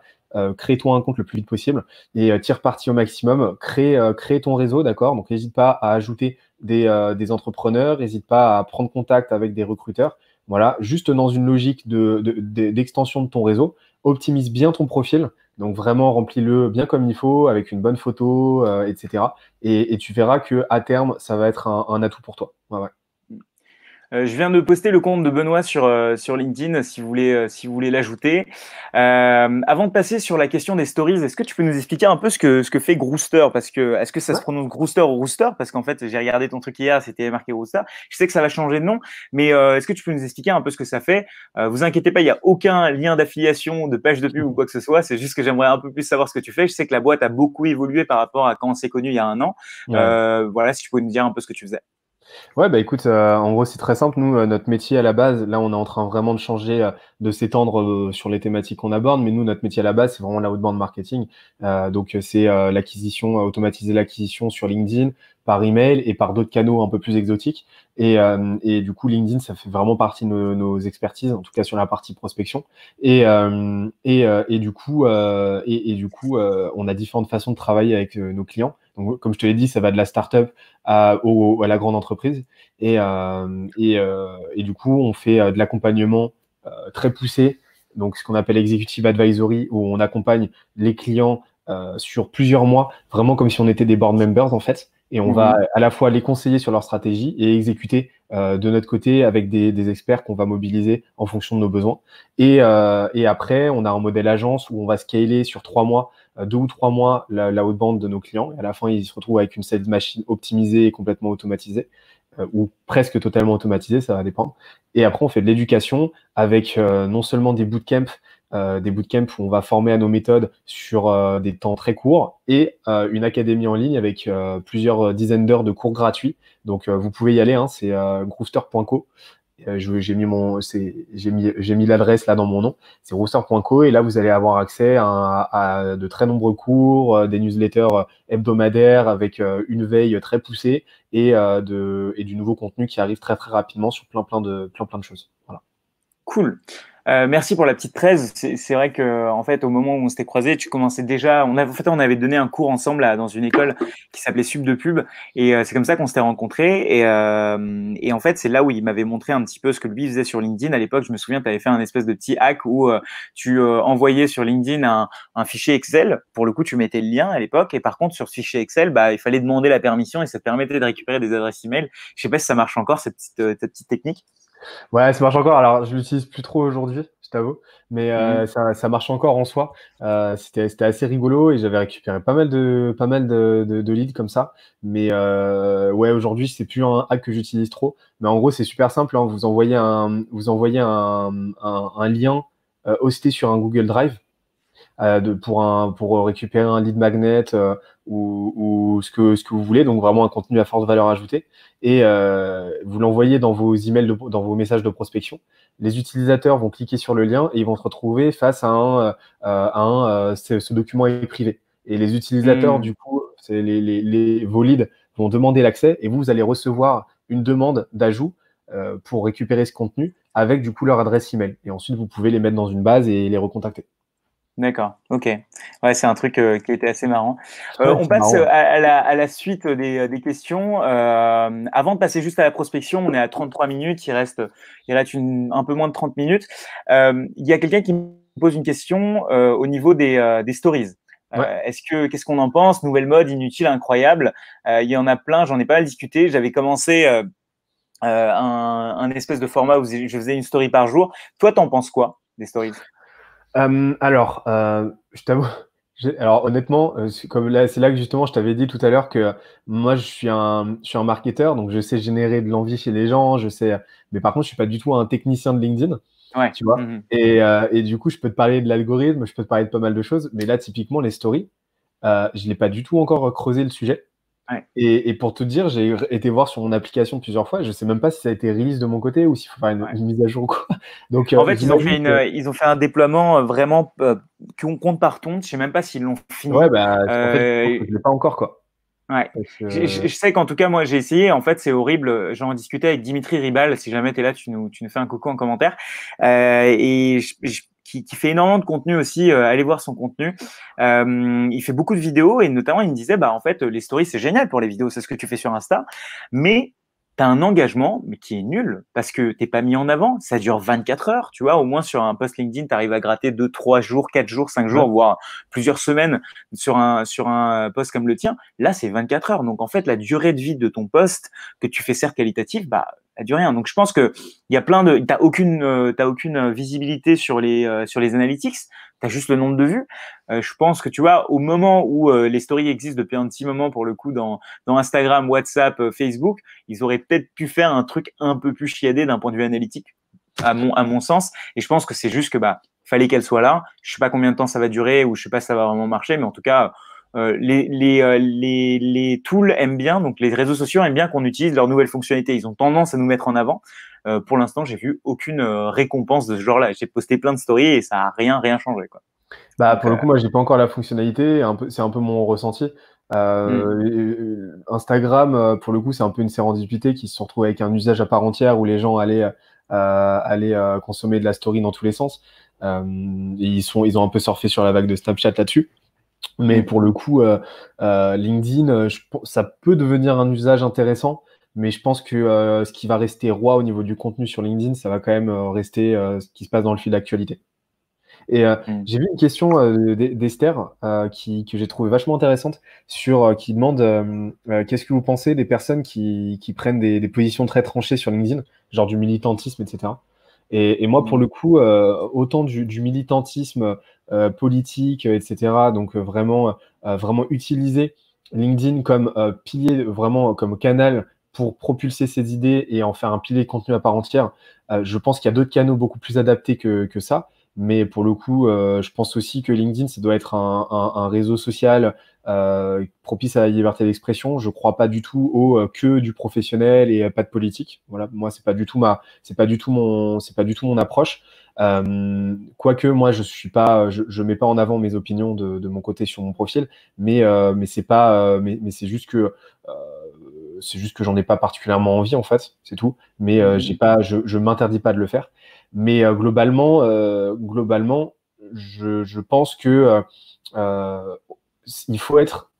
crée-toi un compte le plus vite possible et tire parti au maximum. Crée, crée ton réseau, d'accord Donc, n'hésite pas à ajouter des, des entrepreneurs, n'hésite pas à prendre contact avec des recruteurs. Voilà, juste dans une logique de, d'extension de, ton réseau, optimise bien ton profil. Donc, vraiment, remplis-le bien comme il faut, avec une bonne photo, etc. Et, tu verras que à terme, ça va être un, atout pour toi. Ouais, euh, je viens de poster le compte de Benoît sur, euh, sur LinkedIn si vous voulez, euh, si vous voulez l'ajouter. avant de passer sur la question des stories, est-ce que tu peux nous expliquer un peu ce que, ce que fait Grooster Parce que est-ce que ça se prononce Grooster ou Rooster Parce qu'en fait, j'ai regardé ton truc hier, c'était marqué Rooster. Je sais que ça va changer de nom, mais est-ce que tu peux nous expliquer un peu ce que ça fait Vous inquiétez pas, il n'y a aucun lien d'affiliation, de page de pub ou quoi que ce soit. C'est juste que j'aimerais un peu plus savoir ce que tu fais. Je sais que la boîte a beaucoup évolué par rapport à quand on s'est connu il y a un an. voilà, si tu peux nous dire un peu ce que tu faisais. Ouais, bah écoute, euh, en gros, c'est très simple. Nous, euh, notre métier à la base, là, on est en train vraiment de changer, euh, de s'étendre sur les thématiques qu'on aborde. Mais nous, notre métier à la base, c'est vraiment la marketing. donc, c'est l'acquisition, automatiser l'acquisition sur LinkedIn, par email et par d'autres canaux un peu plus exotiques. Et, et, du coup, LinkedIn, ça fait vraiment partie de nos, expertises, en tout cas sur la partie prospection. Et, et, et, du coup, et, du coup on a différentes façons de travailler avec nos clients comme je te l'ai dit, ça va de la start-up à, la grande entreprise. Euh, euh, et, du coup, on fait euh, de l'accompagnement très poussé, donc ce qu'on appelle Executive Advisory, où on accompagne les clients sur plusieurs mois, vraiment comme si on était des board members en fait et on va mhm. à la fois les conseiller sur leur stratégie et exécuter de notre côté avec des, experts qu'on va mobiliser en fonction de nos besoins. Et, et, après, on a un modèle agence où on va scaler sur trois mois deux ou trois mois la, haute bande de nos clients. Et à la fin, ils se retrouvent avec une seule machine optimisée et complètement automatisée, euh, ou presque totalement automatisée, ça va dépendre. Et après, on fait de l'éducation avec euh, non seulement des bootcamps, euh, des bootcamps où on va former à nos méthodes sur des temps très courts, et une académie en ligne avec plusieurs dizaines d'heures de cours gratuits. Donc, vous pouvez y aller, hein, c'est grouster.co. Euh, j'ai mis mon, j'ai mis, j'ai mis l'adresse là dans mon nom, c'est rousseur.co et là vous allez avoir accès à, à, de très nombreux cours, euh, des newsletters euh, hebdomadaires avec une veille très poussée et de et du nouveau contenu qui arrive très très rapidement sur plein plein de plein plein de choses. Voilà. Cool. Euh, merci pour la petite 13. C'est vrai que en fait, au moment où on s'était croisés, tu commençais déjà. On avait, en fait, on avait donné un cours ensemble dans une école qui s'appelait Sub de Pub, et euh, c'est comme ça qu'on s'était rencontrés. Euh, et, en fait, c'est là où il m'avait montré un petit peu ce que lui faisait sur LinkedIn. À l'époque, je me souviens, tu avais fait un espèce de petit hack où tu envoyais sur LinkedIn un, fichier Excel. Pour le coup, tu mettais le lien à l'époque, et par contre, sur ce fichier Excel, bah, il fallait demander la permission et ça te permettait de récupérer des adresses email. Je sais pas si ça marche encore cette petite, cette petite technique. Ouais, ça marche encore. Alors, je l'utilise plus trop aujourd'hui, je t'avoue, mais euh, mhm. ça, marche encore en soi. Euh, c'était assez rigolo et j'avais récupéré pas mal de pas mal de, leads comme ça. Mais euh, ouais, aujourd'hui, c'est plus un hack que j'utilise trop. Mais en gros, c'est super simple. Hein. Vous envoyez un vous envoyez un, lien hosté sur un Google Drive. pour, récupérer un lead magnet, ou, ce, que, ce que vous voulez, donc vraiment un contenu à forte valeur ajoutée, et euh, vous l'envoyez dans vos emails, dans vos messages de prospection. Les utilisateurs vont cliquer sur le lien et ils vont se retrouver face à un, euh, euh, ce, document est privé. Et les utilisateurs, hmm. du coup, les, les, les, vos leads vont demander l'accès et vous, vous allez recevoir une demande d'ajout pour récupérer ce contenu avec du coup leur adresse email. Et ensuite, vous pouvez les mettre dans une base et les recontacter. D'accord, ok. Ouais, c'est un truc euh, qui était assez marrant. Euh, on passe euh, À, la, suite des, questions. avant de passer juste à la prospection, on est à 33 minutes, il reste, un peu moins de 30 minutes. Il y a quelqu'un qui me pose une question au niveau des, stories. Est-ce que qu'est-ce qu'on en pense Nouvelle mode, inutile, incroyable. Il y en a plein, j'en ai pas mal discuté. J'avais commencé un, un, espèce de format où je faisais une story par jour. Toi, t'en penses quoi des stories euh, alors, euh, je t'avoue. Alors honnêtement, euh, comme c'est là que justement je t'avais dit tout à l'heure que moi je suis un, je suis un marketeur, donc je sais générer de l'envie chez les gens, je sais, mais par contre je suis pas du tout un technicien de LinkedIn, ouais. tu vois. Mmh et, et, du coup je peux te parler de l'algorithme, je peux te parler de pas mal de choses, mais là typiquement les stories, je n'ai pas du tout encore creusé le sujet. Et, pour tout dire, j'ai été voir sur mon application plusieurs fois. Je sais même pas si ça a été release de mon côté ou s'il faut faire une, mise à jour ou quoi. Donc, euh, en fait, ils ont fait, une, euh, ils ont fait un déploiement euh, vraiment qu'on compte par tonte. Je sais même pas s'ils l'ont fini. Ouais, bah, je l'ai pas encore quoi. Ouais. Je, sais qu'en tout cas, moi, j'ai essayé. En fait, c'est horrible. J'en discutais avec Dimitri Ribal. Si jamais tu es là, tu nous, tu nous fais un coucou en commentaire. et je, qui, fait énormément de contenu aussi. Euh, allez voir son contenu. Euh, il fait beaucoup de vidéos et notamment, il me disait, bah, en fait, les stories, c'est génial pour les vidéos, c'est ce que tu fais sur Insta. Mais tu as un engagement mais qui est nul parce que t'es pas mis en avant. Ça dure 24 heures, tu vois. Au moins sur un post LinkedIn, tu arrives à gratter 2, 3 jours, 4 jours, 5 jours, voire plusieurs semaines sur un, sur un post comme le tien. Là, c'est 24 heures. Donc en fait, la durée de vie de ton post que tu fais certes qualitatif, bah, du rien. Donc je pense que il y a plein de, t'as aucune, euh, t'as aucune euh, visibilité sur les euh, sur les analytics. T'as juste le nombre de vues. je pense que tu vois, au moment où les stories existent depuis un petit moment pour le coup dans dans Instagram, WhatsApp, Facebook, ils auraient peut-être pu faire un truc un peu plus chiadé d'un point de vue analytique, à mon à mon sens. Et je pense que c'est juste que bah fallait qu'elle soit là. Je sais pas combien de temps ça va durer ou je sais pas si ça va vraiment marcher, mais en tout cas euh, euh, les, tools aiment bien, donc les réseaux sociaux aiment bien qu'on utilise leurs nouvelles fonctionnalités. Ils ont tendance à nous mettre en avant. Euh, pour l'instant, j'ai vu aucune récompense de ce genre-là. J'ai posté plein de stories et ça n'a rien, rien changé. Quoi. Bah, pour le coup, moi, j'ai pas encore la fonctionnalité. C'est un peu mon ressenti. Hmm. Instagram, pour le coup, c'est un peu une sérendipité qui se retrouve avec un usage à part entière où les gens allaient, consommer de la story dans tous les sens. ils, ils ont un peu surfé sur la vague de Snapchat là-dessus. Mais mm. pour le coup, euh, euh, LinkedIn, euh, ça peut devenir un usage intéressant, mais je pense que ce qui va rester roi au niveau du contenu sur LinkedIn, ça va quand même rester ce qui se passe dans le fil d'actualité. Et mm. j'ai vu une question d'Esther que j'ai trouvée vachement intéressante sur qui demande qu'est-ce que vous pensez des personnes qui, prennent des, positions très tranchées sur LinkedIn, genre du militantisme, etc. Et, moi, pour mm. le coup, autant du militantisme euh, politique, euh, etc. Donc euh, vraiment, vraiment utiliser LinkedIn comme pilier, vraiment comme canal pour propulser ses idées et en faire un pilier de contenu à part entière. je pense qu'il y a d'autres canaux beaucoup plus adaptés que, que ça. Mais pour le coup, je pense aussi que LinkedIn, ça doit être un, réseau social propice à la liberté d'expression. Je ne crois pas du tout au que du professionnel et pas de politique. Voilà, moi, c'est pas du tout ma, c'est pas du tout mon, c'est pas du tout mon approche. Euh, quoique moi je suis pas, je, mets pas en avant mes opinions de, de mon côté sur mon profil, mais euh, mais c'est pas, euh, mais, c'est juste que c'est juste que j'en ai pas particulièrement envie en fait, c'est tout. Mais j'ai mmh. pas, je, je m'interdis pas de le faire. Mais globalement, globalement, je, je, pense que il faut être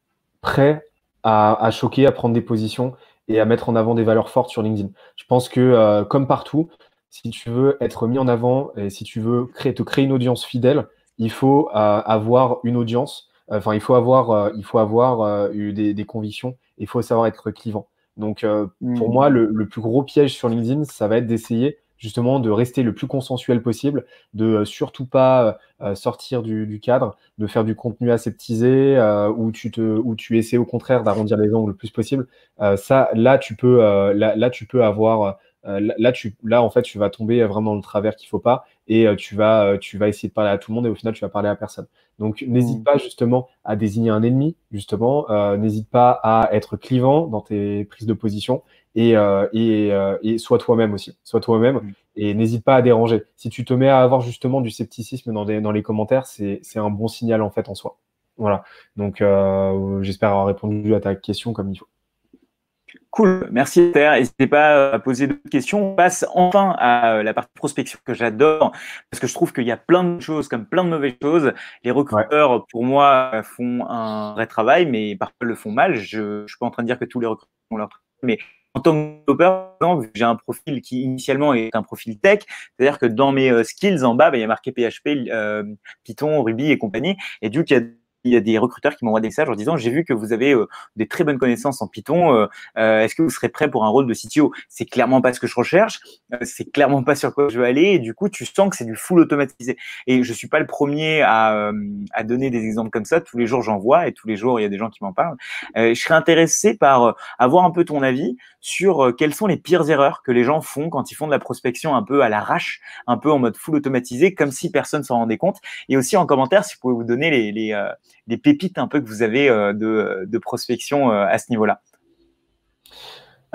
prêt à, à choquer, à prendre des positions et à mettre en avant des valeurs fortes sur LinkedIn. Je pense que, comme partout, si tu veux être mis en avant et si tu veux créer, te créer une audience fidèle, il faut euh, avoir une audience. Enfin, il faut avoir, euh, il faut avoir euh, des, convictions. Il faut savoir être clivant. Donc, pour mmh. moi, le, plus gros piège sur LinkedIn, ça va être d'essayer justement de rester le plus consensuel possible, de surtout pas sortir du, cadre, de faire du contenu aseptisé ou tu essaies au contraire d'arrondir les angles le plus possible. ça, là, tu peux, là, tu peux avoir euh, là, tu, là, en fait, tu vas tomber vraiment dans le travers qu'il faut pas et euh, tu, vas, euh, tu vas essayer de parler à tout le monde et au final, tu vas parler à personne. Donc, mm. n'hésite pas justement à désigner un ennemi, justement. n'hésite pas à être clivant dans tes prises de position et, euh, et, et sois toi-même aussi. Sois toi-même mm. et n'hésite pas à déranger. Si tu te mets à avoir justement du scepticisme dans, dans les commentaires, c'est un bon signal en fait en soi. Voilà. Donc, j'espère avoir répondu à ta question comme il faut. Cool, merci Esther. N'hésitez pas euh, à poser d'autres questions. On passe enfin à euh, la partie prospection que j'adore parce que je trouve qu'il y a plein de choses comme plein de mauvaises choses. Les recruteurs, pour moi, font un vrai travail, mais parfois le font mal. Je ne suis pas en train de dire que tous les recruteurs font leur travail, mais en tant que développeur, j'ai un profil qui initialement est un profil tech, c'est-à-dire que dans mes euh, skills en bas, ben, il y a marqué PHP, Python, Ruby et compagnie, et du coup, a il y a des recruteurs qui m'envoient des messages en disant j'ai vu que vous avez euh, des très bonnes connaissances en Python. Euh, euh, est-ce que vous serez prêt pour un rôle de CTO C'est clairement pas ce que je recherche. c'est clairement pas sur quoi je veux aller. Et du coup, tu sens que c'est du full automatisé. Et je suis pas le premier à, à donner des exemples comme ça. Tous les jours, j'en vois et tous les jours, il y a des gens qui m'en parlent. je serais intéressé par avoir un peu ton avis sur quelles sont les pires erreurs que les gens font quand ils font de la prospection un peu à l'arrache, un peu en mode full automatisé, comme si personne s'en rendait compte. Et aussi en commentaire, si vous pouvez vous donner les, les des pépites un peu que vous avez euh, de, prospection euh, à ce niveau-là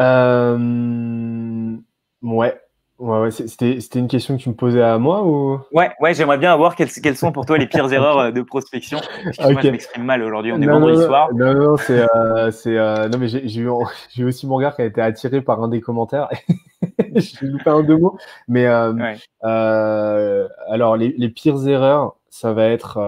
euh, Ouais, Ouais, c'était une question que tu me posais à moi ou Ouais, ouais j'aimerais bien avoir quelles, sont pour toi les pires erreurs de prospection. Moi, je m'exprime mal aujourd'hui, on est vendredi soir. Non, non, c'est. non, mais j'ai eu, aussi mon regard qui a été attiré par un des commentaires. je loupé un deux mots. Mais alors, les, les, pires erreurs, ça va être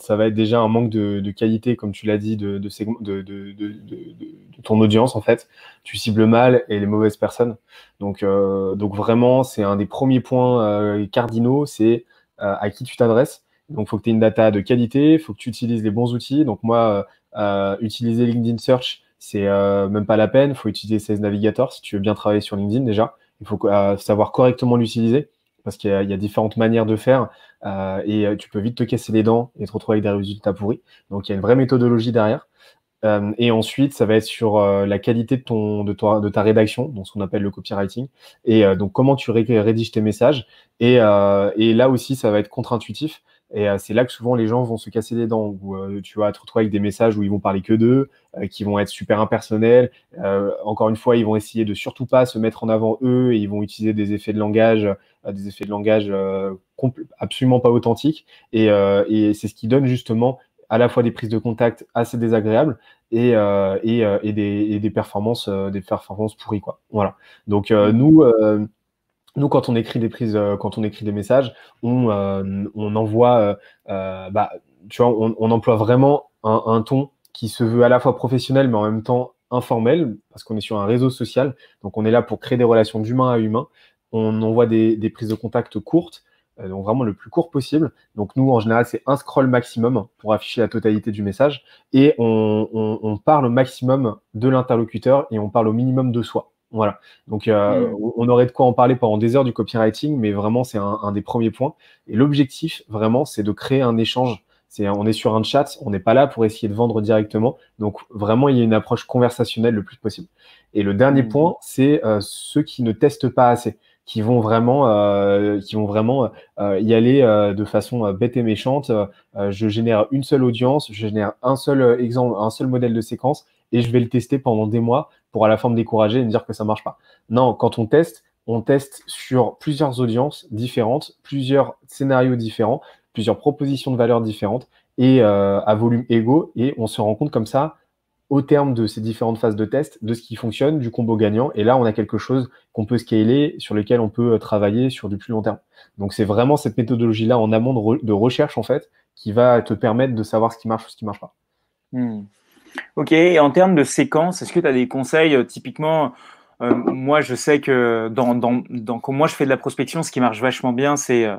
ça va être déjà un manque de, de qualité, comme tu l'as dit, de, de, de, ton audience en fait. Tu cibles mal et les mauvaises personnes. Donc, euh, donc vraiment, c'est un des premiers points euh, cardinaux, c'est euh, à qui tu t'adresses. Donc, faut que tu aies une data de qualité, il faut que tu utilises les bons outils. Donc, moi, utiliser LinkedIn Search, c'est même pas la peine. faut utiliser Sales Navigator si tu veux bien travailler sur LinkedIn déjà. Il faut savoir correctement l'utiliser parce qu'il y, a différentes manières de faire. Euh, et euh, tu peux vite te casser les dents et te retrouver avec des résultats pourris. Donc il y a une vraie méthodologie derrière. Euh, et ensuite, ça va être sur la qualité de, ton, de, ta rédaction, donc ce qu'on appelle le copywriting, et donc comment tu rédiges tes messages. et là aussi, ça va être contre-intuitif et euh, c'est là que souvent les gens vont se casser les dents, ou euh, tu vois te retrouver avec des messages où ils vont parler que d'eux, euh, qui vont être super impersonnels. encore une fois, ils vont essayer de surtout pas se mettre en avant eux, et ils vont utiliser des effets de langage, des effets de langage absolument pas authentiques. Et, et c'est ce qui donne justement à la fois des prises de contact assez désagréables et, et, et des, des, performances, des performances pourries quoi. Voilà. Donc nous nous, quand on écrit des prises, euh, quand on écrit des messages, on, euh, on envoie, euh, bah, tu vois, on, emploie vraiment un, ton qui se veut à la fois professionnel, mais en même temps informel, parce qu'on est sur un réseau social, donc on est là pour créer des relations d'humain à humain. On envoie des, des prises de contact courtes, donc vraiment le plus court possible. Donc nous, en général, c'est un scroll maximum pour afficher la totalité du message, et on, on, on parle au maximum de l'interlocuteur et on parle au minimum de soi. Voilà. Donc, euh, hmm. on aurait de quoi en parler pendant des heures du copywriting, mais vraiment, c'est un, des premiers points. Et l'objectif, vraiment, c'est de créer un échange. on est sur un chat, on n'est pas là pour essayer de vendre directement. Donc, vraiment, il y a une approche conversationnelle le plus possible. Et le dernier hmm. point, c'est euh, ceux qui ne testent pas assez, qui vont vraiment, euh, qui vont vraiment y aller de façon bête et méchante. je génère une seule audience, je génère un seul exemple, un seul modèle de séquence, et je vais le tester pendant des mois pour à la fin me décourager et me dire que ça marche pas. Non, quand on teste, on teste sur plusieurs audiences différentes, plusieurs scénarios différents, plusieurs propositions de valeurs différentes et euh, à volume égaux et on se rend compte comme ça au terme de ces différentes phases de test, de ce qui fonctionne, du combo gagnant. Et là, on a quelque chose qu'on peut scaler, sur lequel on peut euh, travailler sur du plus long terme. Donc, c'est vraiment cette méthodologie-là en amont de, recherche, en fait, qui va te permettre de savoir ce qui marche ou ce qui ne marche pas. Hmm. Ok, et en termes de séquence, est-ce que tu as des conseils euh, typiquement euh, Moi, je sais que dans, dans, dans, quand moi je fais de la prospection, ce qui marche vachement bien, c'est euh,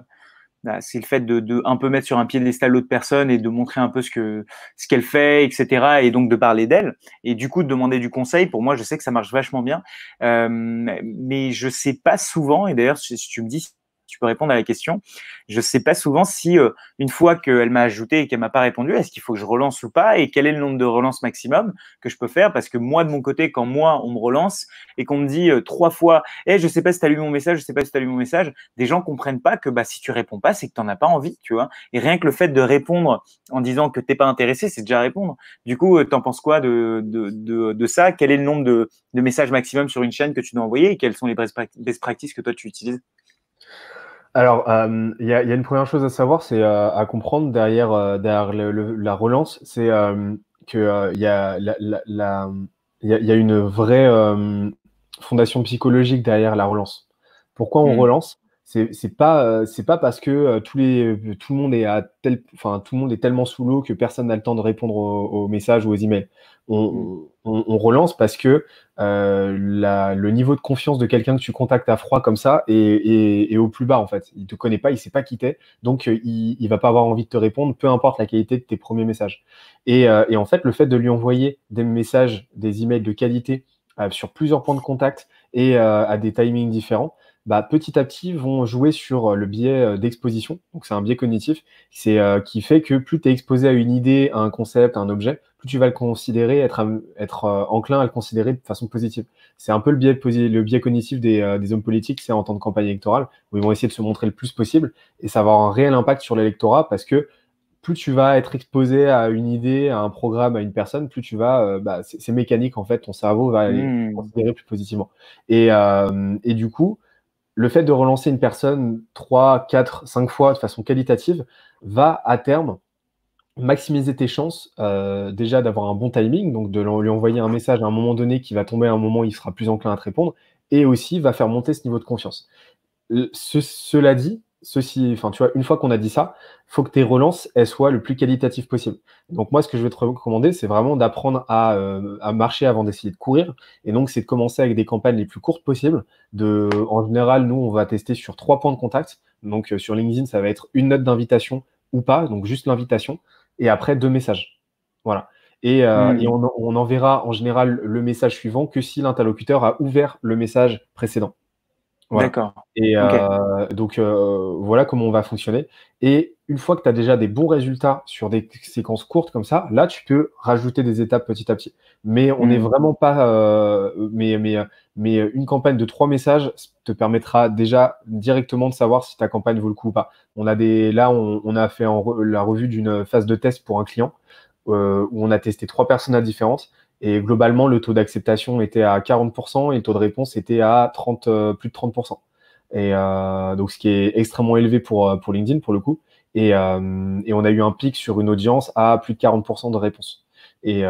bah, c'est le fait de, de, un peu mettre sur un pied piédestal l'autre personne et de montrer un peu ce que ce qu'elle fait, etc. Et donc de parler d'elle et du coup de demander du conseil. Pour moi, je sais que ça marche vachement bien, euh, mais je sais pas souvent. Et d'ailleurs, si tu me dis tu peux répondre à la question. Je sais pas souvent si, euh, une fois qu'elle m'a ajouté et qu'elle m'a pas répondu, est-ce qu'il faut que je relance ou pas et quel est le nombre de relances maximum que je peux faire parce que moi, de mon côté, quand moi, on me relance et qu'on me dit euh, trois fois, eh, je sais pas si tu as lu mon message, je sais pas si tu as lu mon message, des gens comprennent pas que bah, si tu réponds pas, c'est que tu n'en as pas envie, tu vois. Et rien que le fait de répondre en disant que t'es pas intéressé, c'est déjà répondre. Du coup, euh, en penses quoi de, de, de, ça Quel est le nombre de, de messages maximum sur une chaîne que tu dois envoyer et quelles sont les best practices que toi tu utilises alors, euh, il y, a une première chose à savoir, c'est euh, à comprendre derrière, euh, la relance, c'est qu'il y, a, une vraie fondation psychologique derrière la relance. Pourquoi on mmh. relance c'est c'est pas euh, c'est pas parce que euh, tous les euh, tout le monde est à tel enfin tout le monde est tellement sous l'eau que personne n'a le temps de répondre aux, messages ou aux emails. On, mm. relance parce que la, le niveau de confiance de quelqu'un que tu contactes à froid comme ça est, est, au plus bas en fait. Il te connaît pas, il sait pas qui t'es, donc il, il va pas avoir envie de te répondre, peu importe la qualité de tes premiers messages. Et, et en fait, le fait de lui envoyer des messages, des emails de qualité sur plusieurs points de contact et à des timings différents bah, petit à petit vont jouer sur euh, le biais euh, d'exposition. Donc c'est un biais cognitif, c'est euh, qui fait que plus tu es exposé à une idée, à un concept, à un objet, plus tu vas le considérer, être, enclin à le considérer de façon positive. C'est un peu le biais, le biais cognitif des, hommes politiques, c'est en temps de campagne électorale, où ils vont essayer de se montrer le plus possible, et ça va avoir un réel impact sur l'électorat, parce que plus tu vas être exposé à une idée, à un programme, à une personne, plus tu vas, bah, c'est mécanique en fait, ton cerveau va mmh. considérer plus positivement. et du coup, le fait de relancer une personne 3, 4, 5 fois de façon qualitative va à terme maximiser tes chances euh, déjà d'avoir un bon timing, donc de lui envoyer un message à un moment donné qui va tomber à un moment où il sera plus enclin à te répondre, et aussi va faire monter ce niveau de confiance. Euh, cela dit, ceci, enfin, tu vois, une fois qu'on a dit ça, faut que tes relances, elles soient le plus qualitatif possible. Donc, moi, ce que je vais te recommander, c'est vraiment d'apprendre euh, à, marcher avant d'essayer de courir. Et donc, c'est de commencer avec des campagnes les plus courtes possibles. De, en général, nous, on va tester sur trois points de contact. Donc, euh, sur LinkedIn, ça va être une note d'invitation ou pas, donc juste l'invitation. Et après, deux messages. Voilà. Et, euh, hmm. on, on enverra en général le message suivant que si l'interlocuteur a ouvert le message précédent. D'accord. Et euh, donc, euh, voilà comment on va fonctionner. Et une fois que tu as déjà des bons résultats sur des séquences courtes comme ça, là, tu peux rajouter des étapes petit à petit. Mais on n'est mmh. vraiment pas. Euh, mais, mais, mais une campagne de trois messages te permettra déjà directement de savoir si ta campagne vaut le coup ou pas. On a des, là, on, a fait la revue d'une phase de test pour un client où on a testé trois personnages différentes et globalement, le taux d'acceptation était à 40% et le taux de réponse était à 30, euh, plus de 30%. Et euh, donc, ce qui est extrêmement élevé pour, euh, pour LinkedIn, pour le coup. Et, on a eu un pic sur une audience à plus de 40% de réponses. Mmh.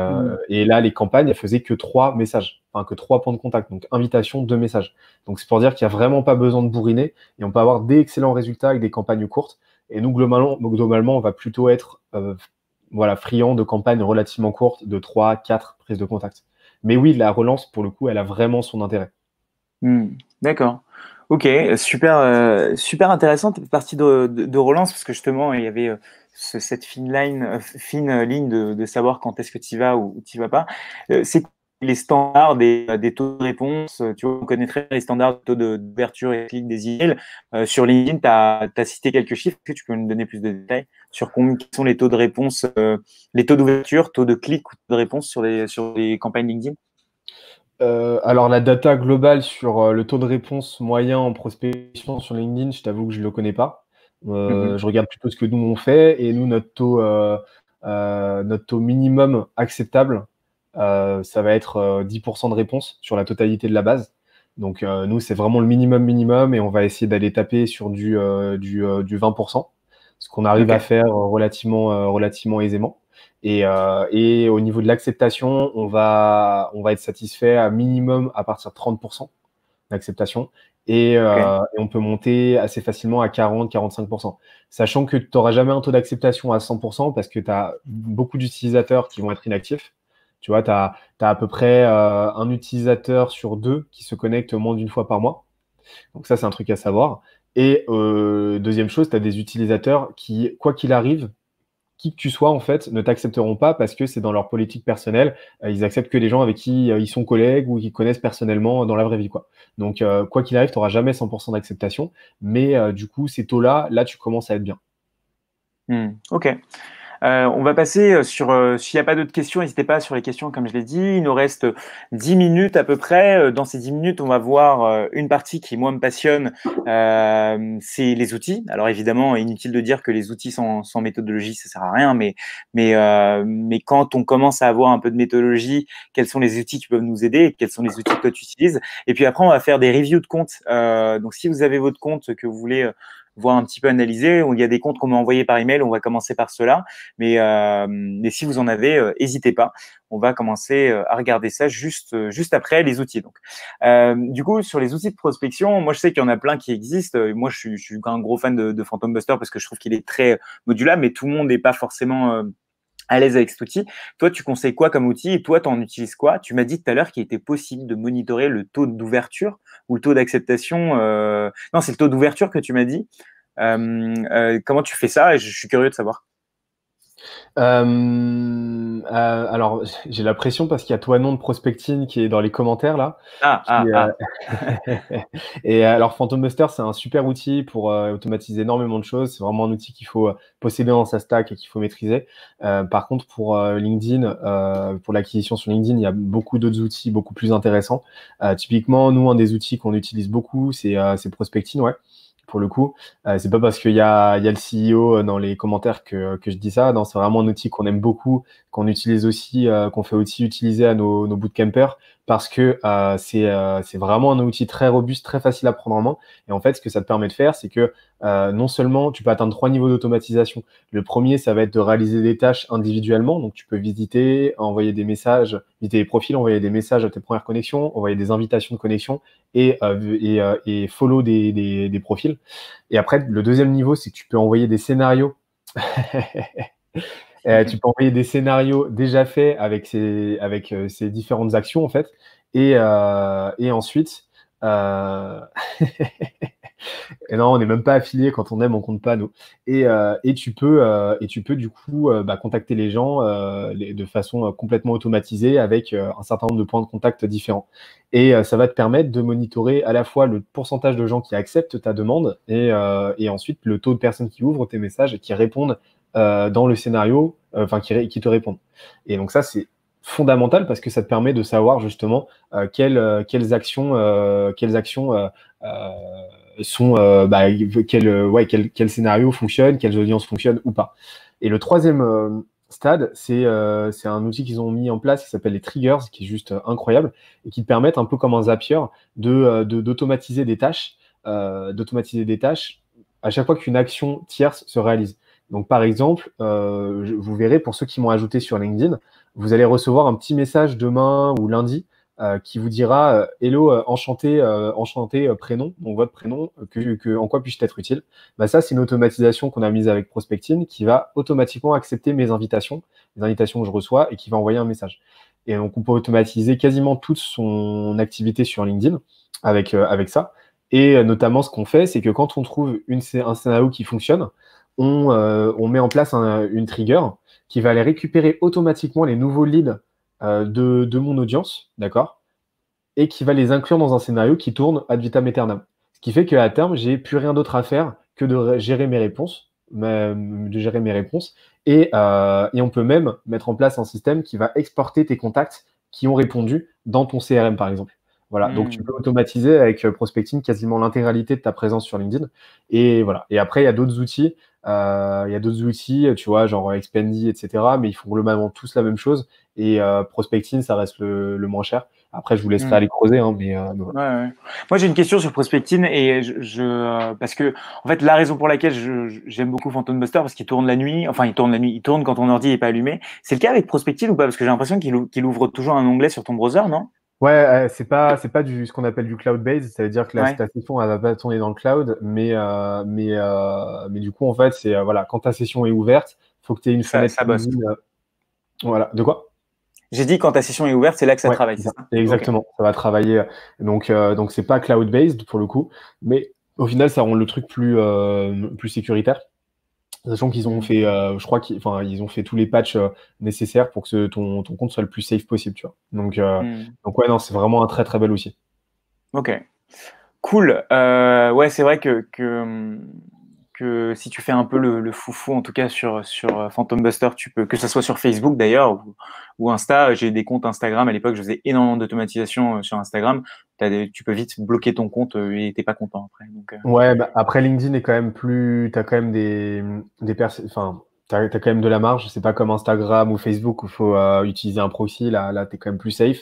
Et, là, les campagnes, elles faisaient que trois messages, enfin que trois points de contact, donc invitation, deux messages. Donc c'est pour dire qu'il n'y a vraiment pas besoin de bourriner et on peut avoir d'excellents résultats avec des campagnes courtes. Et nous, globalement, globalement on va plutôt être voilà, friand de campagnes relativement courtes de 3, 4 prises de contact. Mais oui, la relance, pour le coup, elle a vraiment son intérêt. Hmm. D'accord. Ok, super, euh, super intéressante Partie de, relance, parce que justement, il y avait euh, cette fine, line, euh, fine ligne de, savoir quand est-ce que tu vas ou tu vas pas. c'est les standards euh, des, taux de réponse. Euh, tu connaîtrais les standards de taux d'ouverture et clic des emails. Euh, sur LinkedIn, tu as, cité quelques chiffres. que tu peux nous donner plus de détails sur combien sont les taux de réponse, les taux d'ouverture, taux de clic ou de réponse sur les, sur les campagnes LinkedIn alors la data globale sur le taux de réponse moyen en prospection sur LinkedIn, je t'avoue que je ne le connais pas. Mhm. Je regarde plutôt ce que nous on fait et nous notre taux, notre taux minimum acceptable euh, ça va être 10% euh, de réponse sur la totalité de la base. Donc euh, nous, c'est vraiment le minimum minimum et on va essayer d'aller taper sur du, du, du 20% ce qu'on arrive à faire relativement, relativement aisément. Et, et, au niveau de l'acceptation, on va, on va être satisfait à minimum à partir de 30% d'acceptation. Et, et, on peut monter assez facilement à 40-45%. Sachant que tu n'auras jamais un taux d'acceptation à 100% parce que tu as beaucoup d'utilisateurs qui vont être inactifs. Tu vois, tu as, à peu près euh, un utilisateur sur deux qui se connecte moins d'une fois par mois. Donc ça, c'est un truc à savoir. Et euh, deuxième chose, tu as des utilisateurs qui, quoi qu'il arrive, qui que tu sois, en fait, ne t'accepteront pas parce que c'est dans leur politique personnelle. Euh, ils acceptent que les gens avec qui ils sont collègues ou qu'ils connaissent personnellement dans la vraie vie. Quoi. Donc, quoi qu'il arrive, tu n'auras jamais 100% d'acceptation. Mais du coup, ces taux-là, là, tu commences à être bien. Hmm, ok. Euh, on va passer euh, sur, euh, s'il n'y a pas d'autres questions, n'hésitez pas sur les questions, comme je l'ai dit. Il nous reste 10 minutes à peu près. Dans ces 10 minutes, on va voir une partie qui, moi, me passionne, c'est les outils. Alors, évidemment, inutile de dire que les outils sans, sans méthodologie, ça ne sert à rien, mais, mais, mais quand on commence à avoir un peu de méthodologie, quels sont les outils qui peuvent nous aider quels sont les outils que tu utilises. Et puis après, on va faire des reviews de comptes. donc, si vous avez votre compte que vous voulez voir un petit peu analyser. Il y a des comptes qu'on m'a envoyés par email, on va commencer par cela. Mais, euh, mais si vous en avez, euh, n'hésitez pas. On va commencer euh, à regarder ça juste, juste après les outils. Donc, du coup, sur les outils de prospection, moi je sais qu'il y en a plein qui existent. Moi, je suis, je un gros fan de, de Phantom Buster parce que je trouve qu'il est très modulable, mais tout le monde n'est pas forcément à l'aise avec cet outil. Toi, tu conseilles quoi comme outil et toi, tu en utilises quoi Tu m'as dit tout à l'heure qu'il était possible de monitorer le taux d'ouverture ou le taux d'acceptation. Euh, non, c'est le taux d'ouverture que tu m'as dit. Euh, euh, comment tu fais ça Je suis curieux de savoir. Euh, alors, j'ai la pression parce qu'il y a toi non, de prospecting qui est dans les commentaires là. Ah, ah, ah. et euh, alors, Phantom Buster, c'est un super outil pour euh, automatiser énormément de choses. C'est vraiment un outil qu'il faut posséder dans sa stack et qu'il faut maîtriser. par contre, pour LinkedIn, pour l'acquisition sur LinkedIn, il y a beaucoup d'autres outils beaucoup plus intéressants. typiquement, nous, un des outils qu'on utilise beaucoup, c'est prospecting, ouais pour le coup. c'est pas parce qu'il y, a, le CEO dans les commentaires que, que je dis ça. Non, c'est vraiment un outil qu'on aime beaucoup, qu'on utilise aussi, euh, qu'on fait aussi utiliser à nos, bootcampers parce que euh, euh, c'est, vraiment un outil très robuste, très facile à prendre en main. Et en fait, ce que ça te permet de faire, c'est que non seulement tu peux atteindre trois niveaux d'automatisation. Le premier, ça va être de réaliser des tâches individuellement. Donc, tu peux visiter, envoyer des messages, visiter des profils, envoyer des messages à tes premières connexions, envoyer des invitations de connexion et, et, follow des, des profils. Et après, le deuxième niveau, c'est que tu peux envoyer des scénarios. Euh, tu peux envoyer des scénarios déjà faits avec ces, avec, euh, ces différentes actions, en fait. Et, euh, ensuite, non, on n'est même pas affilié quand on aime, on compte pas nous. Et, tu, peux, et tu peux du coup bah, contacter les gens de façon complètement automatisée avec un certain nombre de points de contact différents. Et ça va te permettre de monitorer à la fois le pourcentage de gens qui acceptent ta demande et, et ensuite le taux de personnes qui ouvrent tes messages et qui répondent euh, dans le scénario, euh, qui, te répondent. Et donc ça, c'est fondamental parce que ça te permet de savoir justement euh, quelles, actions, quelles actions sont, bah, quel, ouais, scénario fonctionne, quelles audiences fonctionnent ou pas. Et le troisième Stade, c'est un outil qu'ils ont mis en place qui s'appelle les triggers, qui est juste incroyable et qui te permettent, un peu comme un Zapier, des tâches, d'automatiser des tâches à chaque fois qu'une action tierce se réalise. Donc, par exemple, euh, vous verrez, pour ceux qui m'ont ajouté sur LinkedIn, vous allez recevoir un petit message demain ou lundi euh, qui vous dira euh, Hello, enchanté, enchanté prénom, donc votre prénom, que, en quoi puis-je être utile bah, Ça, c'est une automatisation qu'on a mise avec Prospecting qui va automatiquement accepter mes invitations, les invitations que je reçois et qui va envoyer un message. Et donc, on peut automatiser quasiment toute son activité sur LinkedIn avec, avec ça. Et notamment, ce qu'on fait, c'est que quand on trouve une, un scénario qui fonctionne, euh, on, met en place une trigger qui va aller récupérer automatiquement les nouveaux leads euh, de, mon audience, d'accord Et qui va les inclure dans un scénario qui tourne ad vitam aeternam. Ce qui fait qu'à terme, j'ai plus rien d'autre à faire que de gérer mes réponses, de gérer mes réponses. Euh, et on peut même mettre en place un système qui va exporter tes contacts qui ont répondu dans ton CRM, par exemple. Voilà, donc hmm. tu peux automatiser avec euh, Prospecting quasiment l'intégralité de ta présence sur LinkedIn. Et voilà. Et après, il y a d'autres outils. Euh, il y a d'autres outils, tu vois, genre Expendy, etc. Mais ils font globalement tous la même chose. Et euh, Prospecting, ça reste le, moins cher. Après, je vous laisserai hmm. aller creuser, hein, mais, euh, Moi, j'ai une question sur Prospecting et je, parce que en fait, la raison pour laquelle j'aime beaucoup Phantom Buster parce qu'il tourne la nuit. Enfin, il tourne la nuit. Il tourne quand ton ordi n'est pas allumé. C'est le cas avec Prospecting ou pas Parce que j'ai l'impression qu'il ouvre toujours un onglet sur ton browser, non Ouais, euh, c'est pas c'est pas du ce qu'on appelle du cloud based, ça veut dire que la, session elle va pas tourner dans le cloud, mais euh, mais euh, mais du coup en fait c'est euh, voilà quand ta session est ouverte, faut que tu aies une fenêtre. Euh, voilà, de quoi J'ai dit quand ta session est ouverte, c'est là que ça travaille. Exactement, ça va travailler. Donc donc c'est pas cloud based pour le coup, mais au final ça rend le truc plus plus sécuritaire. Sachant qu'ils ont fait, euh, je crois qu'ils, ont fait tous les patchs euh, nécessaires pour que ton, compte soit le plus safe possible, tu Donc, euh, hmm. donc ouais, non, c'est vraiment un très très bel outil. Ok, cool. ouais, c'est vrai que, que, si tu fais un peu le, foufou, en tout cas sur sur Phantom Buster, tu peux, que ce soit sur Facebook d'ailleurs ou Insta. J'ai des comptes Instagram à l'époque, je faisais énormément d'automatisation sur Instagram tu peux vite bloquer ton compte euh, et t'es pas content après. Euh. ouais, bah, après LinkedIn est quand même plus, t'as quand même des, des enfin, as quand même de la marge. C'est pas comme Instagram ou Facebook où il faut euh, utiliser un proxy. Là, tu es quand même plus safe.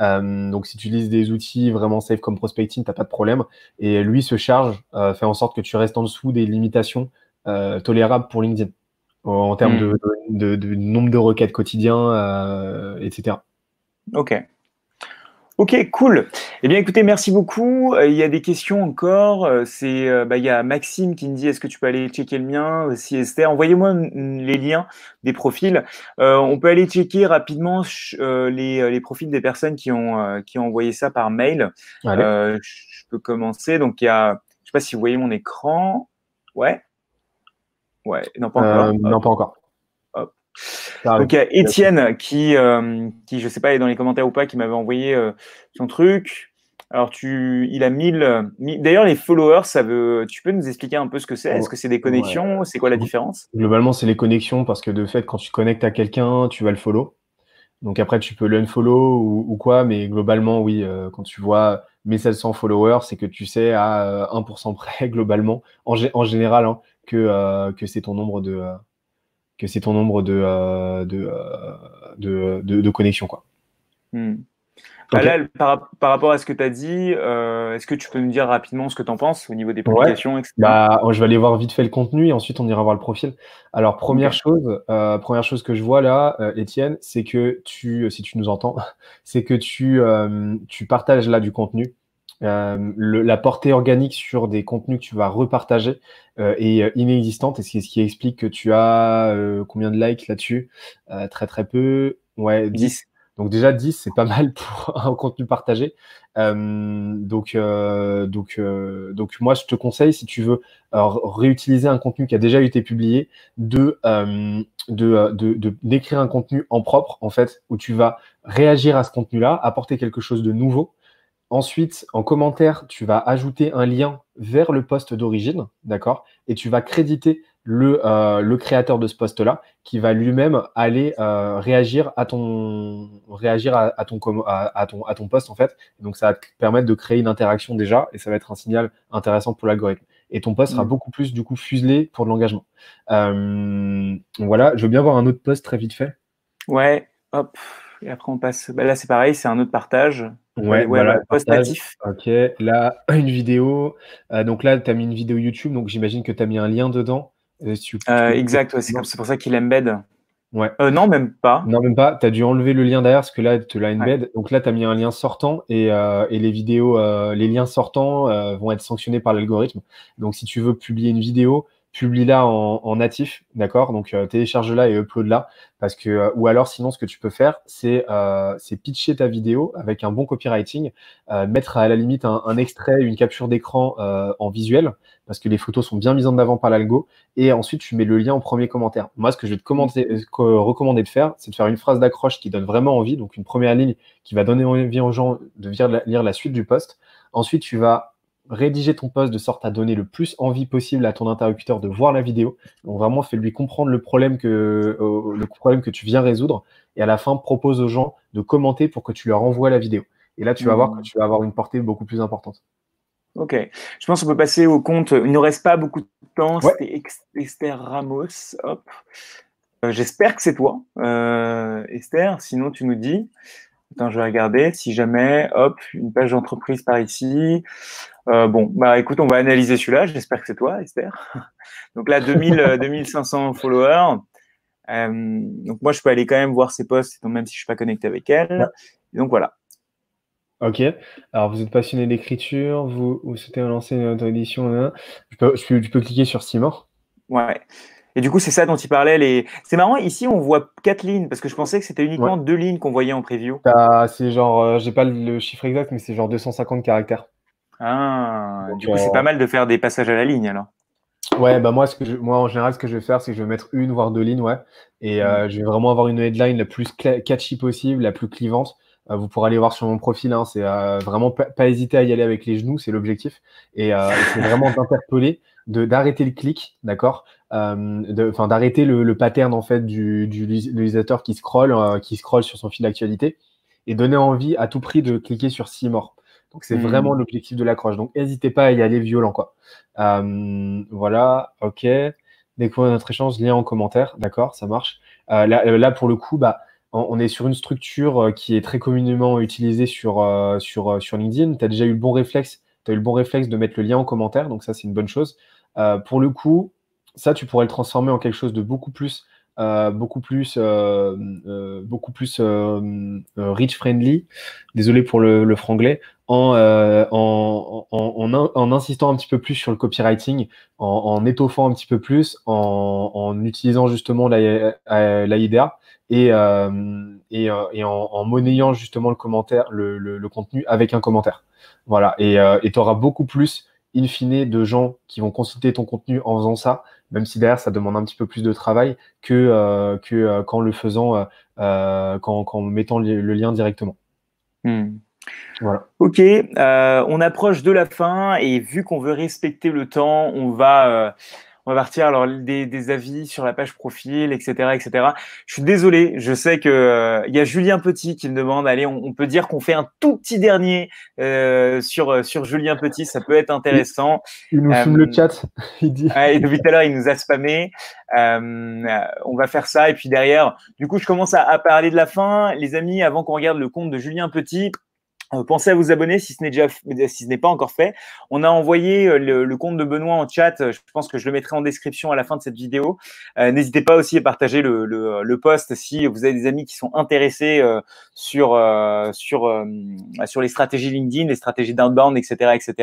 donc, si tu utilises des outils vraiment safe comme Prospecting, t'as pas de problème. Et lui se charge, fait en sorte que tu restes en dessous des limitations tolérables pour LinkedIn en termes hmm. de, nombre de requêtes quotidiens, etc. Ok, Ok, cool. Eh bien, écoutez, merci beaucoup. Euh, il y a des questions encore. Euh, c'est, euh, bah, il y a Maxime qui me dit est-ce que tu peux aller checker le mien Si, Esther Envoyez-moi les liens des profils. on peut aller checker rapidement les, les, profils des personnes qui ont, qui ont envoyé ça par mail. je peux commencer. Donc, il y a, je sais pas si vous voyez mon écran. Ouais. Ouais, non, pas encore. non, pas encore. Donc il Étienne qui, euh, qui, je sais pas, est dans les commentaires ou pas, qui m'avait envoyé euh, son truc. Alors tu, il a 1000. D'ailleurs, les followers, ça veut. Tu peux nous expliquer un peu ce que c'est Est-ce que c'est des connexions C'est quoi la différence Globalement, c'est les connexions parce que de fait, quand tu connectes à quelqu'un, tu vas le follow. Donc après, tu peux l'unfollow ou, ou quoi, mais globalement, oui, euh, quand tu vois mes 700 followers, c'est que tu sais à 1% près, globalement, en, général, hein, que, que c'est ton nombre de que c'est ton nombre de, euh, euh, de, de, de, connexions. Quoi. Hmm. Bah euh, par, rapport à ce que tu as dit, est-ce que tu peux nous dire rapidement ce que tu en penses au niveau des publications etc. Bah, oh, Je vais aller voir vite fait le contenu et ensuite on ira voir le profil. Alors, première, chose, première chose que je vois là, Étienne, c'est que tu, si tu nous entends, c'est que tu, tu partages là du contenu euh, le, la portée organique sur des contenus que tu vas repartager euh, est euh, inexistante et c'est ce qui explique que tu as euh, combien de likes là-dessus Très très peu. Ouais, 10. Donc déjà 10, c'est pas mal pour un contenu partagé. donc donc donc moi je te conseille si tu veux réutiliser un contenu qui a déjà été publié de de, de, d'écrire un contenu en propre en fait où tu vas réagir à ce contenu-là, apporter quelque chose de nouveau Ensuite, en commentaire, tu vas ajouter un lien vers le poste d'origine, d'accord Et tu vas créditer le, euh, créateur de ce poste-là, qui va lui-même aller euh, réagir à ton réagir à, ton, à, ton, poste, en fait. Donc, ça va te permettre de créer une interaction déjà, et ça va être un signal intéressant pour l'algorithme. Et ton poste sera mm. beaucoup plus, du coup, fuselé pour de l'engagement. Euh, voilà, je veux bien voir un autre poste très vite fait. Ouais, hop. Et après, on passe. Bah, là, c'est pareil, c'est un autre partage. Ouais, Ok, là, une vidéo. Euh, donc là, tu as mis une vidéo YouTube, donc j'imagine que tu as mis un lien dedans. Euh, euh, exact, c'est pour ça qu'il embed. Ouais. non, même pas. Non, même pas. Tu as dû enlever le lien derrière parce que là, tu l'as embed. Donc là, tu as mis un lien sortant et, et les vidéos, les liens sortants vont être sanctionnés par l'algorithme. Donc si tu veux publier une vidéo, publie-la en, natif, d'accord Donc euh, télécharge-la et upload-la, parce que euh, ou alors sinon ce que tu peux faire, c'est euh, pitcher ta vidéo avec un bon copywriting, mettre à la limite un, extrait, une capture d'écran en visuel, parce que les photos sont bien mises en avant par l'algo, et ensuite tu mets le lien en premier commentaire. Moi, ce que je vais te mmh. recommander de faire, c'est de faire une phrase d'accroche qui donne vraiment envie, donc une première ligne qui va donner envie aux gens de lire la suite du post. Ensuite, tu vas rédiger ton poste de sorte à donner le plus envie possible à ton interlocuteur de voir la vidéo. Donc vraiment, fais-lui comprendre le problème, que, euh, le problème que tu viens résoudre. Et à la fin, propose aux gens de commenter pour que tu leur envoies la vidéo. Et là, tu vas voir que mmh. tu vas avoir une portée beaucoup plus importante. Ok. Je pense qu'on peut passer au compte. Il ne reste pas beaucoup de temps. C'était Esther Ramos. Euh, j'espère que c'est toi, euh, Esther. Sinon, tu nous dis. Attends, je vais regarder. Si jamais, hop, une page d'entreprise par ici. Euh, bon, bah écoute, on va analyser celui-là. J'espère que c'est toi, Esther. Donc là, 2000, 2500 euh, followers. Euh, donc moi, je peux aller quand même voir ses posts, même si je ne suis pas connecté avec elle. donc voilà. Ok. Alors, vous êtes passionné d'écriture, vous, souhaitez relancer une autre édition Je peux, je, peux, cliquer sur Simon Ouais. Et du coup, c'est ça dont il parlait. C'est marrant, ici, on voit quatre lignes, parce que je pensais que c'était uniquement deux lignes qu'on voyait en preview. C'est genre, euh, j'ai pas le chiffre exact, mais c'est genre 250 caractères. Ah, du coup, c'est euh, pas mal de faire des passages à la ligne alors. Ouais, bah moi, ce que moi, en général, ce que je vais faire, c'est que je vais mettre une, voire deux lignes, ouais. Et euh, mm. je vais vraiment avoir une headline la plus catchy possible, la plus clivante vous pourrez aller voir sur mon profil. Hein, c'est vraiment pas, hésiter à y aller avec les genoux, c'est l'objectif. Et c'est vraiment d'interpeller, d'arrêter le clic, d'accord, euh, enfin d'arrêter le, le, pattern en fait du, du utilisateur qui scrolle, euh, qui scrolle sur son fil d'actualité et donner envie à tout prix de cliquer sur morts Donc c'est hmm. vraiment l'objectif de l'accroche. Donc n'hésitez pas à y aller violent quoi. Euh, voilà, ok. Découvrez notre échange, lien en commentaire, d'accord, ça marche. Euh, là, euh, là, pour le coup, bah, on est sur une structure qui est très communément utilisée sur, sur, sur LinkedIn. Tu as déjà eu le bon réflexe, tu as eu le bon réflexe de mettre le lien en commentaire, donc ça c'est une bonne chose. pour le coup, ça, tu pourrais le transformer en quelque chose de beaucoup plus, euh, beaucoup plus, euh, euh, beaucoup plus euh, euh, rich friendly. Désolé pour le, le franglais. Euh, en en, en, en, insistant un petit peu plus sur le copywriting, en, en étoffant un petit peu plus, en, utilisant justement l'AIDA et, et, et en, monnayant justement le commentaire, le, le, le, contenu avec un commentaire. Voilà. Et tu auras beaucoup plus in fine, de gens qui vont consulter ton contenu en faisant ça, même si derrière, ça demande un petit peu plus de travail que, euh, euh, qu'en le faisant, euh, qu'en, mettant le lien directement. Hmm. Voilà. Ok, on approche de la fin et vu qu'on veut respecter le temps, on va on va partir alors des, avis sur la page profil, etc., etc. Je suis désolé, je sais que euh, il y a Julien Petit qui me demande, allez, on, peut dire qu'on fait un tout petit dernier euh, sur euh, sur Julien Petit, ça peut être intéressant. Il nous fume le chat, il dit. depuis tout à l'heure, il nous a spammé. on va faire ça et puis derrière, du coup, je commence à parler de la fin, les amis. Avant qu'on regarde le compte de Julien Petit, euh, pensez à vous abonner si ce n'est déjà, euh, si ce n'est pas encore fait. On a envoyé euh, le, compte de Benoît en chat. Je pense que je le mettrai en description à la fin de cette vidéo. N'hésitez pas aussi à partager le, le, post si vous avez des amis qui sont intéressés sur sur sur les stratégies LinkedIn, les stratégies d'inbound, etc., etc.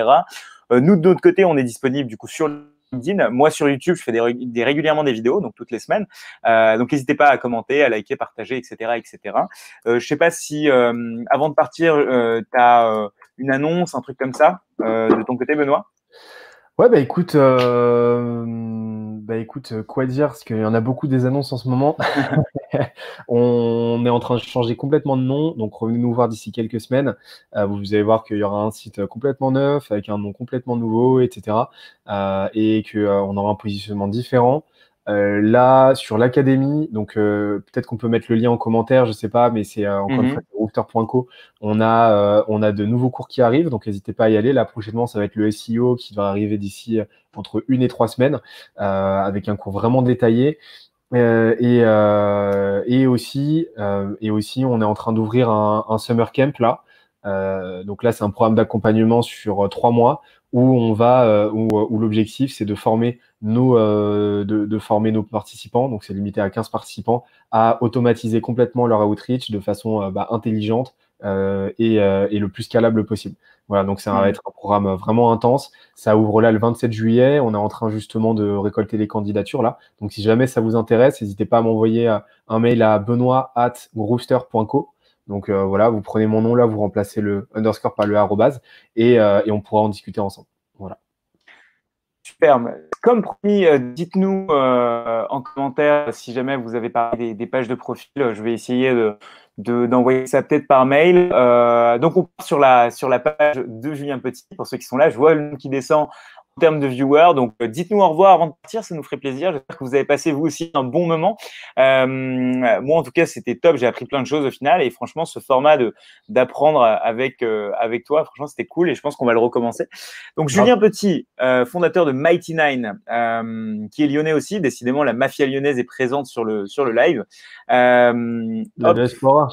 nous de notre côté, on est disponible du coup sur moi, sur YouTube, je fais des, régulièrement des vidéos, donc toutes les semaines. Euh, donc, n'hésitez pas à commenter, à liker, partager, etc., etc. ne je sais pas si, euh, avant de partir, euh, tu as une annonce, un truc comme ça, de ton côté, Benoît Ouais, bah écoute, bah écoute, euh, quoi dire Parce qu'il y en a beaucoup des annonces en ce moment. on est en train de changer complètement de nom, donc revenez nous voir d'ici quelques semaines. Euh, vous allez voir qu'il y aura un site euh, complètement neuf, avec un nom complètement nouveau, etc. et qu'on aura un positionnement différent. Euh, là, sur l'académie, donc euh, peut-être qu'on peut mettre le lien en commentaire, je sais pas, mais c'est euh, encore une mhm. fois On a, on a de nouveaux cours qui arrivent, donc n'hésitez pas à y aller. Là, prochainement, ça va être le SEO qui va arriver d'ici entre une et trois semaines, avec un cours vraiment détaillé. et, et aussi, et aussi, on est en train d'ouvrir un, un, summer camp là. donc là, c'est un programme d'accompagnement sur trois mois où on va, euh, euh, où, l'objectif c'est de former nos, euh, de, former nos participants, donc c'est limité à 15 participants, à automatiser complètement leur outreach de façon bah, intelligente, et, le plus scalable possible. Voilà, donc ça va mmh. être un programme vraiment intense. Ça ouvre là le 27 juillet. On est en train justement de récolter les candidatures là. Donc si jamais ça vous intéresse, n'hésitez pas à m'envoyer un mail à benoît.grooster.co donc euh, voilà, vous prenez mon nom là, vous remplacez le underscore par le arrobase et, euh, on pourra en discuter ensemble. Voilà. super Comme promis, euh, dites-nous en commentaire si jamais vous avez parlé des, pages de profil. Je vais essayer d'envoyer ça peut-être par mail. donc on part sur la, sur la page de Julien Petit. Pour ceux qui sont là, je vois le nom qui descend en termes de viewers. Donc, euh, dites-nous au revoir avant de partir, ça nous ferait plaisir. J'espère que vous avez passé vous aussi un bon moment. Euh, moi, en tout cas, c'était top. J'ai appris plein de choses au final. Et franchement, ce format de d'apprendre avec euh, avec toi, franchement, c'était cool. Et je pense qu'on va le recommencer. Donc, Julien Petit, euh, fondateur de Mighty Nine, euh, qui est lyonnais aussi. Décidément, la mafia lyonnaise est présente sur le sur le live. la diaspora.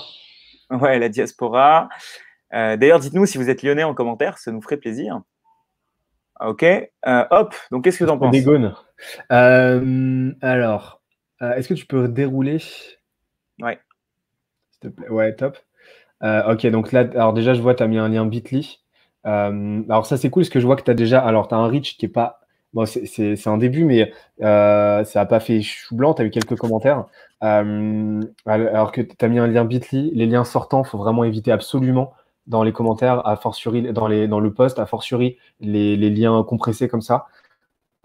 Ouais, la diaspora. D'ailleurs, dites-nous si vous êtes lyonnais en commentaire, ça nous ferait plaisir. Ok. Euh, hop. Donc, qu'est-ce que tu en penses Dégone. Euh, alors, euh, est-ce que tu peux dérouler Ouais. S'il te plaît. Ouais, top. ok, donc là, alors déjà, je vois, que tu as mis un lien bit.ly. alors, ça, c'est cool parce que je vois que tu as déjà. Alors, tu as un reach qui est pas. Bon, c'est un début, mais ça n'a pas fait chou blanc. Tu as eu quelques commentaires. alors que tu as mis un lien bit.ly. Les liens sortants, faut vraiment éviter absolument dans les commentaires, à fortiori, dans, les, dans le post, à fortiori, les, liens compressés comme ça.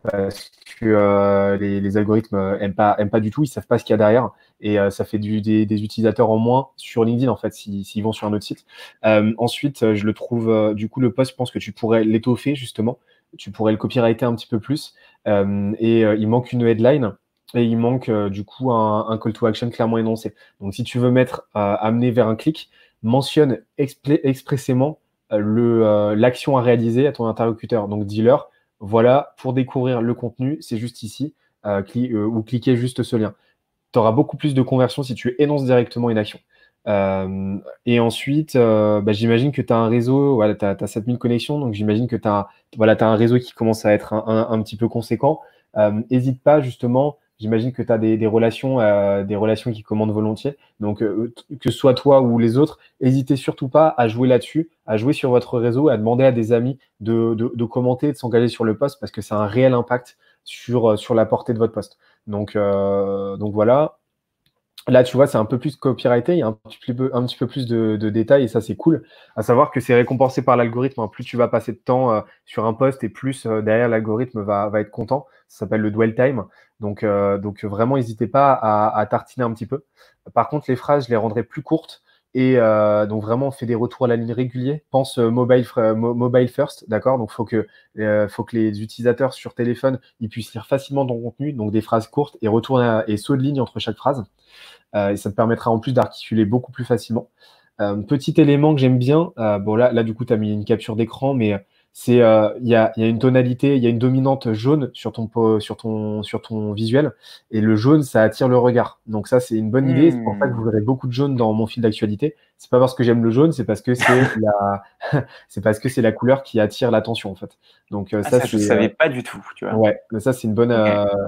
Parce que euh, les, algorithmes n'aiment euh, pas, aiment pas du tout, ils ne savent pas ce qu'il y a derrière. Et euh, ça fait des, utilisateurs en moins sur LinkedIn, en fait, s'ils vont sur un autre site. ensuite, je le trouve, du coup, le post, je pense que tu pourrais l'étoffer, justement. Tu pourrais le copyrighter un petit peu plus. et il manque une headline. Et il manque du coup un, un, call to action clairement énoncé. Donc si tu veux mettre amener vers un clic, mentionne expressément euh, euh, l'action à réaliser à ton interlocuteur. Donc, dis-leur, voilà, pour découvrir le contenu, c'est juste ici, euh, ou cliquez juste ce lien. Tu auras beaucoup plus de conversion si tu énonces directement une action. et ensuite, bah, j'imagine que tu as un réseau, voilà, tu as, 7000 connexions, donc j'imagine que tu as, voilà, as, un réseau qui commence à être un, petit peu conséquent. N'hésite pas justement j'imagine que tu as des, relations, euh, des relations qui commandent volontiers. Donc, euh, que ce soit toi ou les autres, n'hésitez surtout pas à jouer là-dessus, à jouer sur votre réseau, à demander à des amis de, commenter, de s'engager sur le poste parce que ça a un réel impact sur, euh, sur la portée de votre poste. Donc, donc voilà. Là, tu vois, c'est un peu plus copyrighté, il y a un petit peu, un petit peu plus de, détails et ça, c'est cool. À savoir que c'est récompensé par l'algorithme. Hein. Plus tu vas passer de temps euh, sur un poste et plus euh, derrière l'algorithme va, va, être content. Ça s'appelle le dwell time. Donc, euh, donc vraiment, n'hésitez pas à, à, tartiner un petit peu. Par contre, les phrases, je les rendrai plus courtes et euh, donc vraiment, on fait des retours à la ligne réguliers. Pense euh, euh, mobile, first, d'accord Donc faut que faut que les utilisateurs sur téléphone ils puissent lire facilement ton contenu, donc des phrases courtes et retour et saut de ligne entre chaque phrase. et ça te permettra en plus d'articuler beaucoup plus facilement. petit élément que j'aime bien, bon là, là du coup, tu as mis une capture d'écran, mais c'est euh, il y, a, une tonalité, il y a une dominante jaune sur ton, sur, ton, sur ton visuel, et le jaune, ça attire le regard. Donc ça, c'est une bonne idée. C'est pour ça que vous hmm. verrez beaucoup de jaune dans mon fil d'actualité. C'est pas parce que j'aime le jaune, c'est parce que c'est la, c'est parce que c'est la couleur qui attire l'attention en fait. Donc euh, ah, ça, ça je savais euh, pas du tout. Tu vois. Ouais, mais ça c'est une bonne,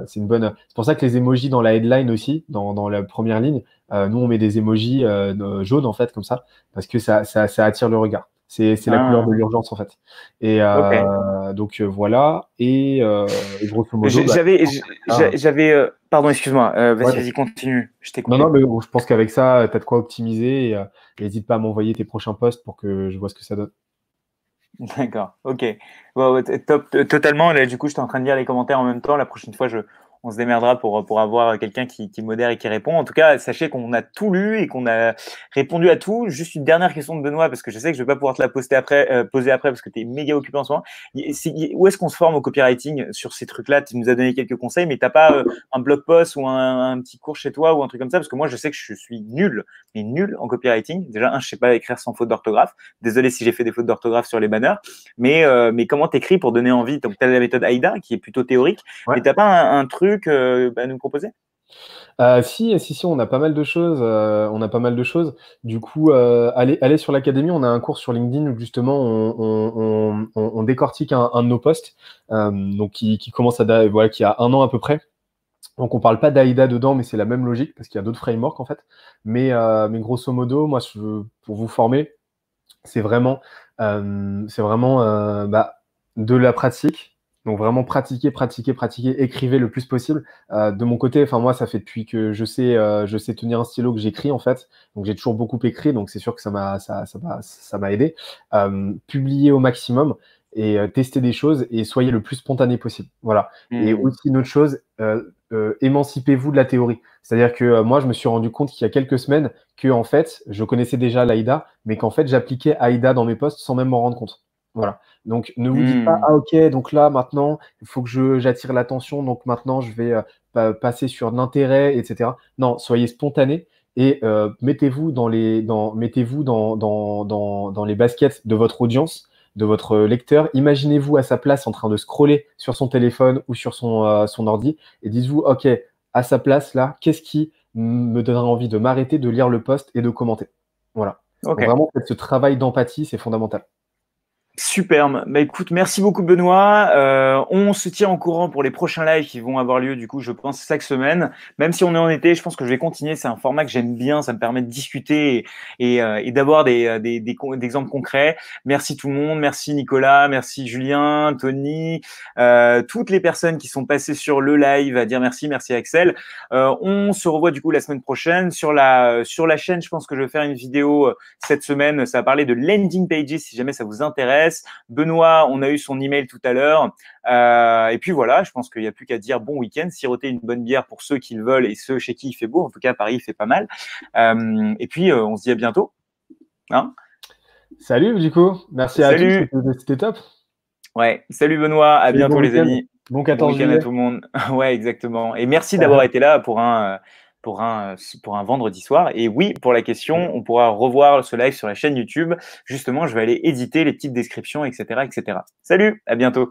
c'est une bonne. C'est pour ça que les emojis dans la headline aussi, dans, la première ligne, nous on met des emojis jaunes en fait comme ça, parce que ça, ça attire le regard. C'est la ah. couleur de l'urgence en fait. Et euh, donc euh, voilà. Et, euh, et grosso bah, J'avais, ah. pardon, excuse-moi. vas-y, continue. Je t'écoute. Non, non, mais je pense qu'avec ça, t'as de quoi optimiser. n'hésite pas à m'envoyer tes prochains posts pour que je vois ce que ça donne. D'accord, ok. top, totalement. Là, du coup, je suis en train de lire les commentaires en même temps. La prochaine fois, je, on se démerdera pour, pour avoir quelqu'un qui, modère et qui répond. En tout cas, sachez qu'on a tout lu et qu'on a répondu à tout. Juste une dernière question de Benoît, parce que je sais que je ne vais pas pouvoir te la poster après, euh, poser après, parce que tu es méga occupé en ce moment. où est-ce qu'on se forme au copywriting sur ces trucs-là Tu nous as donné quelques conseils, mais tu n'as pas euh, un blog post ou un, petit cours chez toi ou un truc comme ça Parce que moi, je sais que je suis nul, mais nul en copywriting. Déjà, je ne sais pas écrire sans faute d'orthographe. Désolé si j'ai fait des fautes d'orthographe sur les banners. Mais, euh, mais comment tu écris pour donner envie Donc, tu as la méthode AIDA, qui est plutôt théorique. Mais tu n'as pas un truc que euh, nous proposer euh, si, si, si, on a pas mal de choses. Euh, on a pas mal de choses. Du coup, allez, allez, sur l'académie. On a un cours sur LinkedIn où justement on, décortique un, de nos postes, donc qui, commence à voilà, qui a un an à peu près. Donc on parle pas d'aïda dedans, mais c'est la même logique parce qu'il y a d'autres frameworks en fait. Mais, mais grosso modo, moi, je, pour vous former, c'est vraiment, c'est vraiment bah, de la pratique donc vraiment pratiquer, pratiquer, pratiquer, écrivez le plus possible. Euh, de mon côté, enfin moi, ça fait depuis que je sais, euh, je sais tenir un stylo que j'écris en fait. Donc j'ai toujours beaucoup écrit, donc c'est sûr que ça m'a, ça, ça aidé. Euh, publier au maximum et euh, tester des choses et soyez le plus spontané possible. Voilà. Mmh. Et aussi une autre chose, émancipez-vous de la théorie. C'est-à-dire que moi, je me suis rendu compte qu'il y a quelques semaines que en fait, je connaissais déjà l'AIDA, mais qu'en fait, j'appliquais AIDA dans mes postes sans même m'en rendre compte. Voilà. Donc ne vous dites pas hmm. ah ok donc là maintenant il faut que j'attire l'attention donc maintenant je vais euh, passer sur l'intérêt etc. Non soyez spontané et euh, mettez-vous dans les mettez dans, dans, les baskets de votre audience de votre lecteur. Imaginez-vous à sa place en train de scroller sur son téléphone ou sur son, euh, son ordi et dites-vous, OK, à sa place là, qu'est-ce qui me donnera envie de m'arrêter, de lire le post et de commenter Voilà. vraiment, ce travail d'empathie, c'est fondamental. Superbe. Bah écoute, merci beaucoup Benoît. Euh, on se tient en courant pour les prochains lives qui vont avoir lieu du coup, je pense chaque semaine. Même si on est en été, je pense que je vais continuer. C'est un format que j'aime bien. Ça me permet de discuter et, euh, d'avoir des, euh, exemples concrets. Merci tout le monde. Merci Nicolas. Merci Julien, Tony, toutes les personnes qui sont passées sur le live à dire merci. Merci Axel. on se revoit du coup la semaine prochaine sur la sur la chaîne. Je pense que je vais faire une vidéo cette semaine. Ça va parler de landing pages si jamais ça vous intéresse. Benoît, on a eu son email tout à l'heure. Euh, et puis voilà, je pense qu'il n'y a plus qu'à dire bon week-end, siroter une bonne bière pour ceux qui le veulent et ceux chez qui il fait beau. En tout cas, Paris, il fait pas mal. Euh, et puis, euh, on se dit à bientôt. Hein Salut, du coup. Merci à tous. C'était top. Ouais. Salut, Benoît. À bientôt, les amis. Bon 14 bon à tout le monde. ouais, exactement. Et merci d'avoir été là pour un pour un, pour un vendredi soir. Et oui, pour la question, on pourra revoir ce live sur la chaîne YouTube. Justement, je vais aller éditer les petites descriptions, etc. etc. Salut, à bientôt.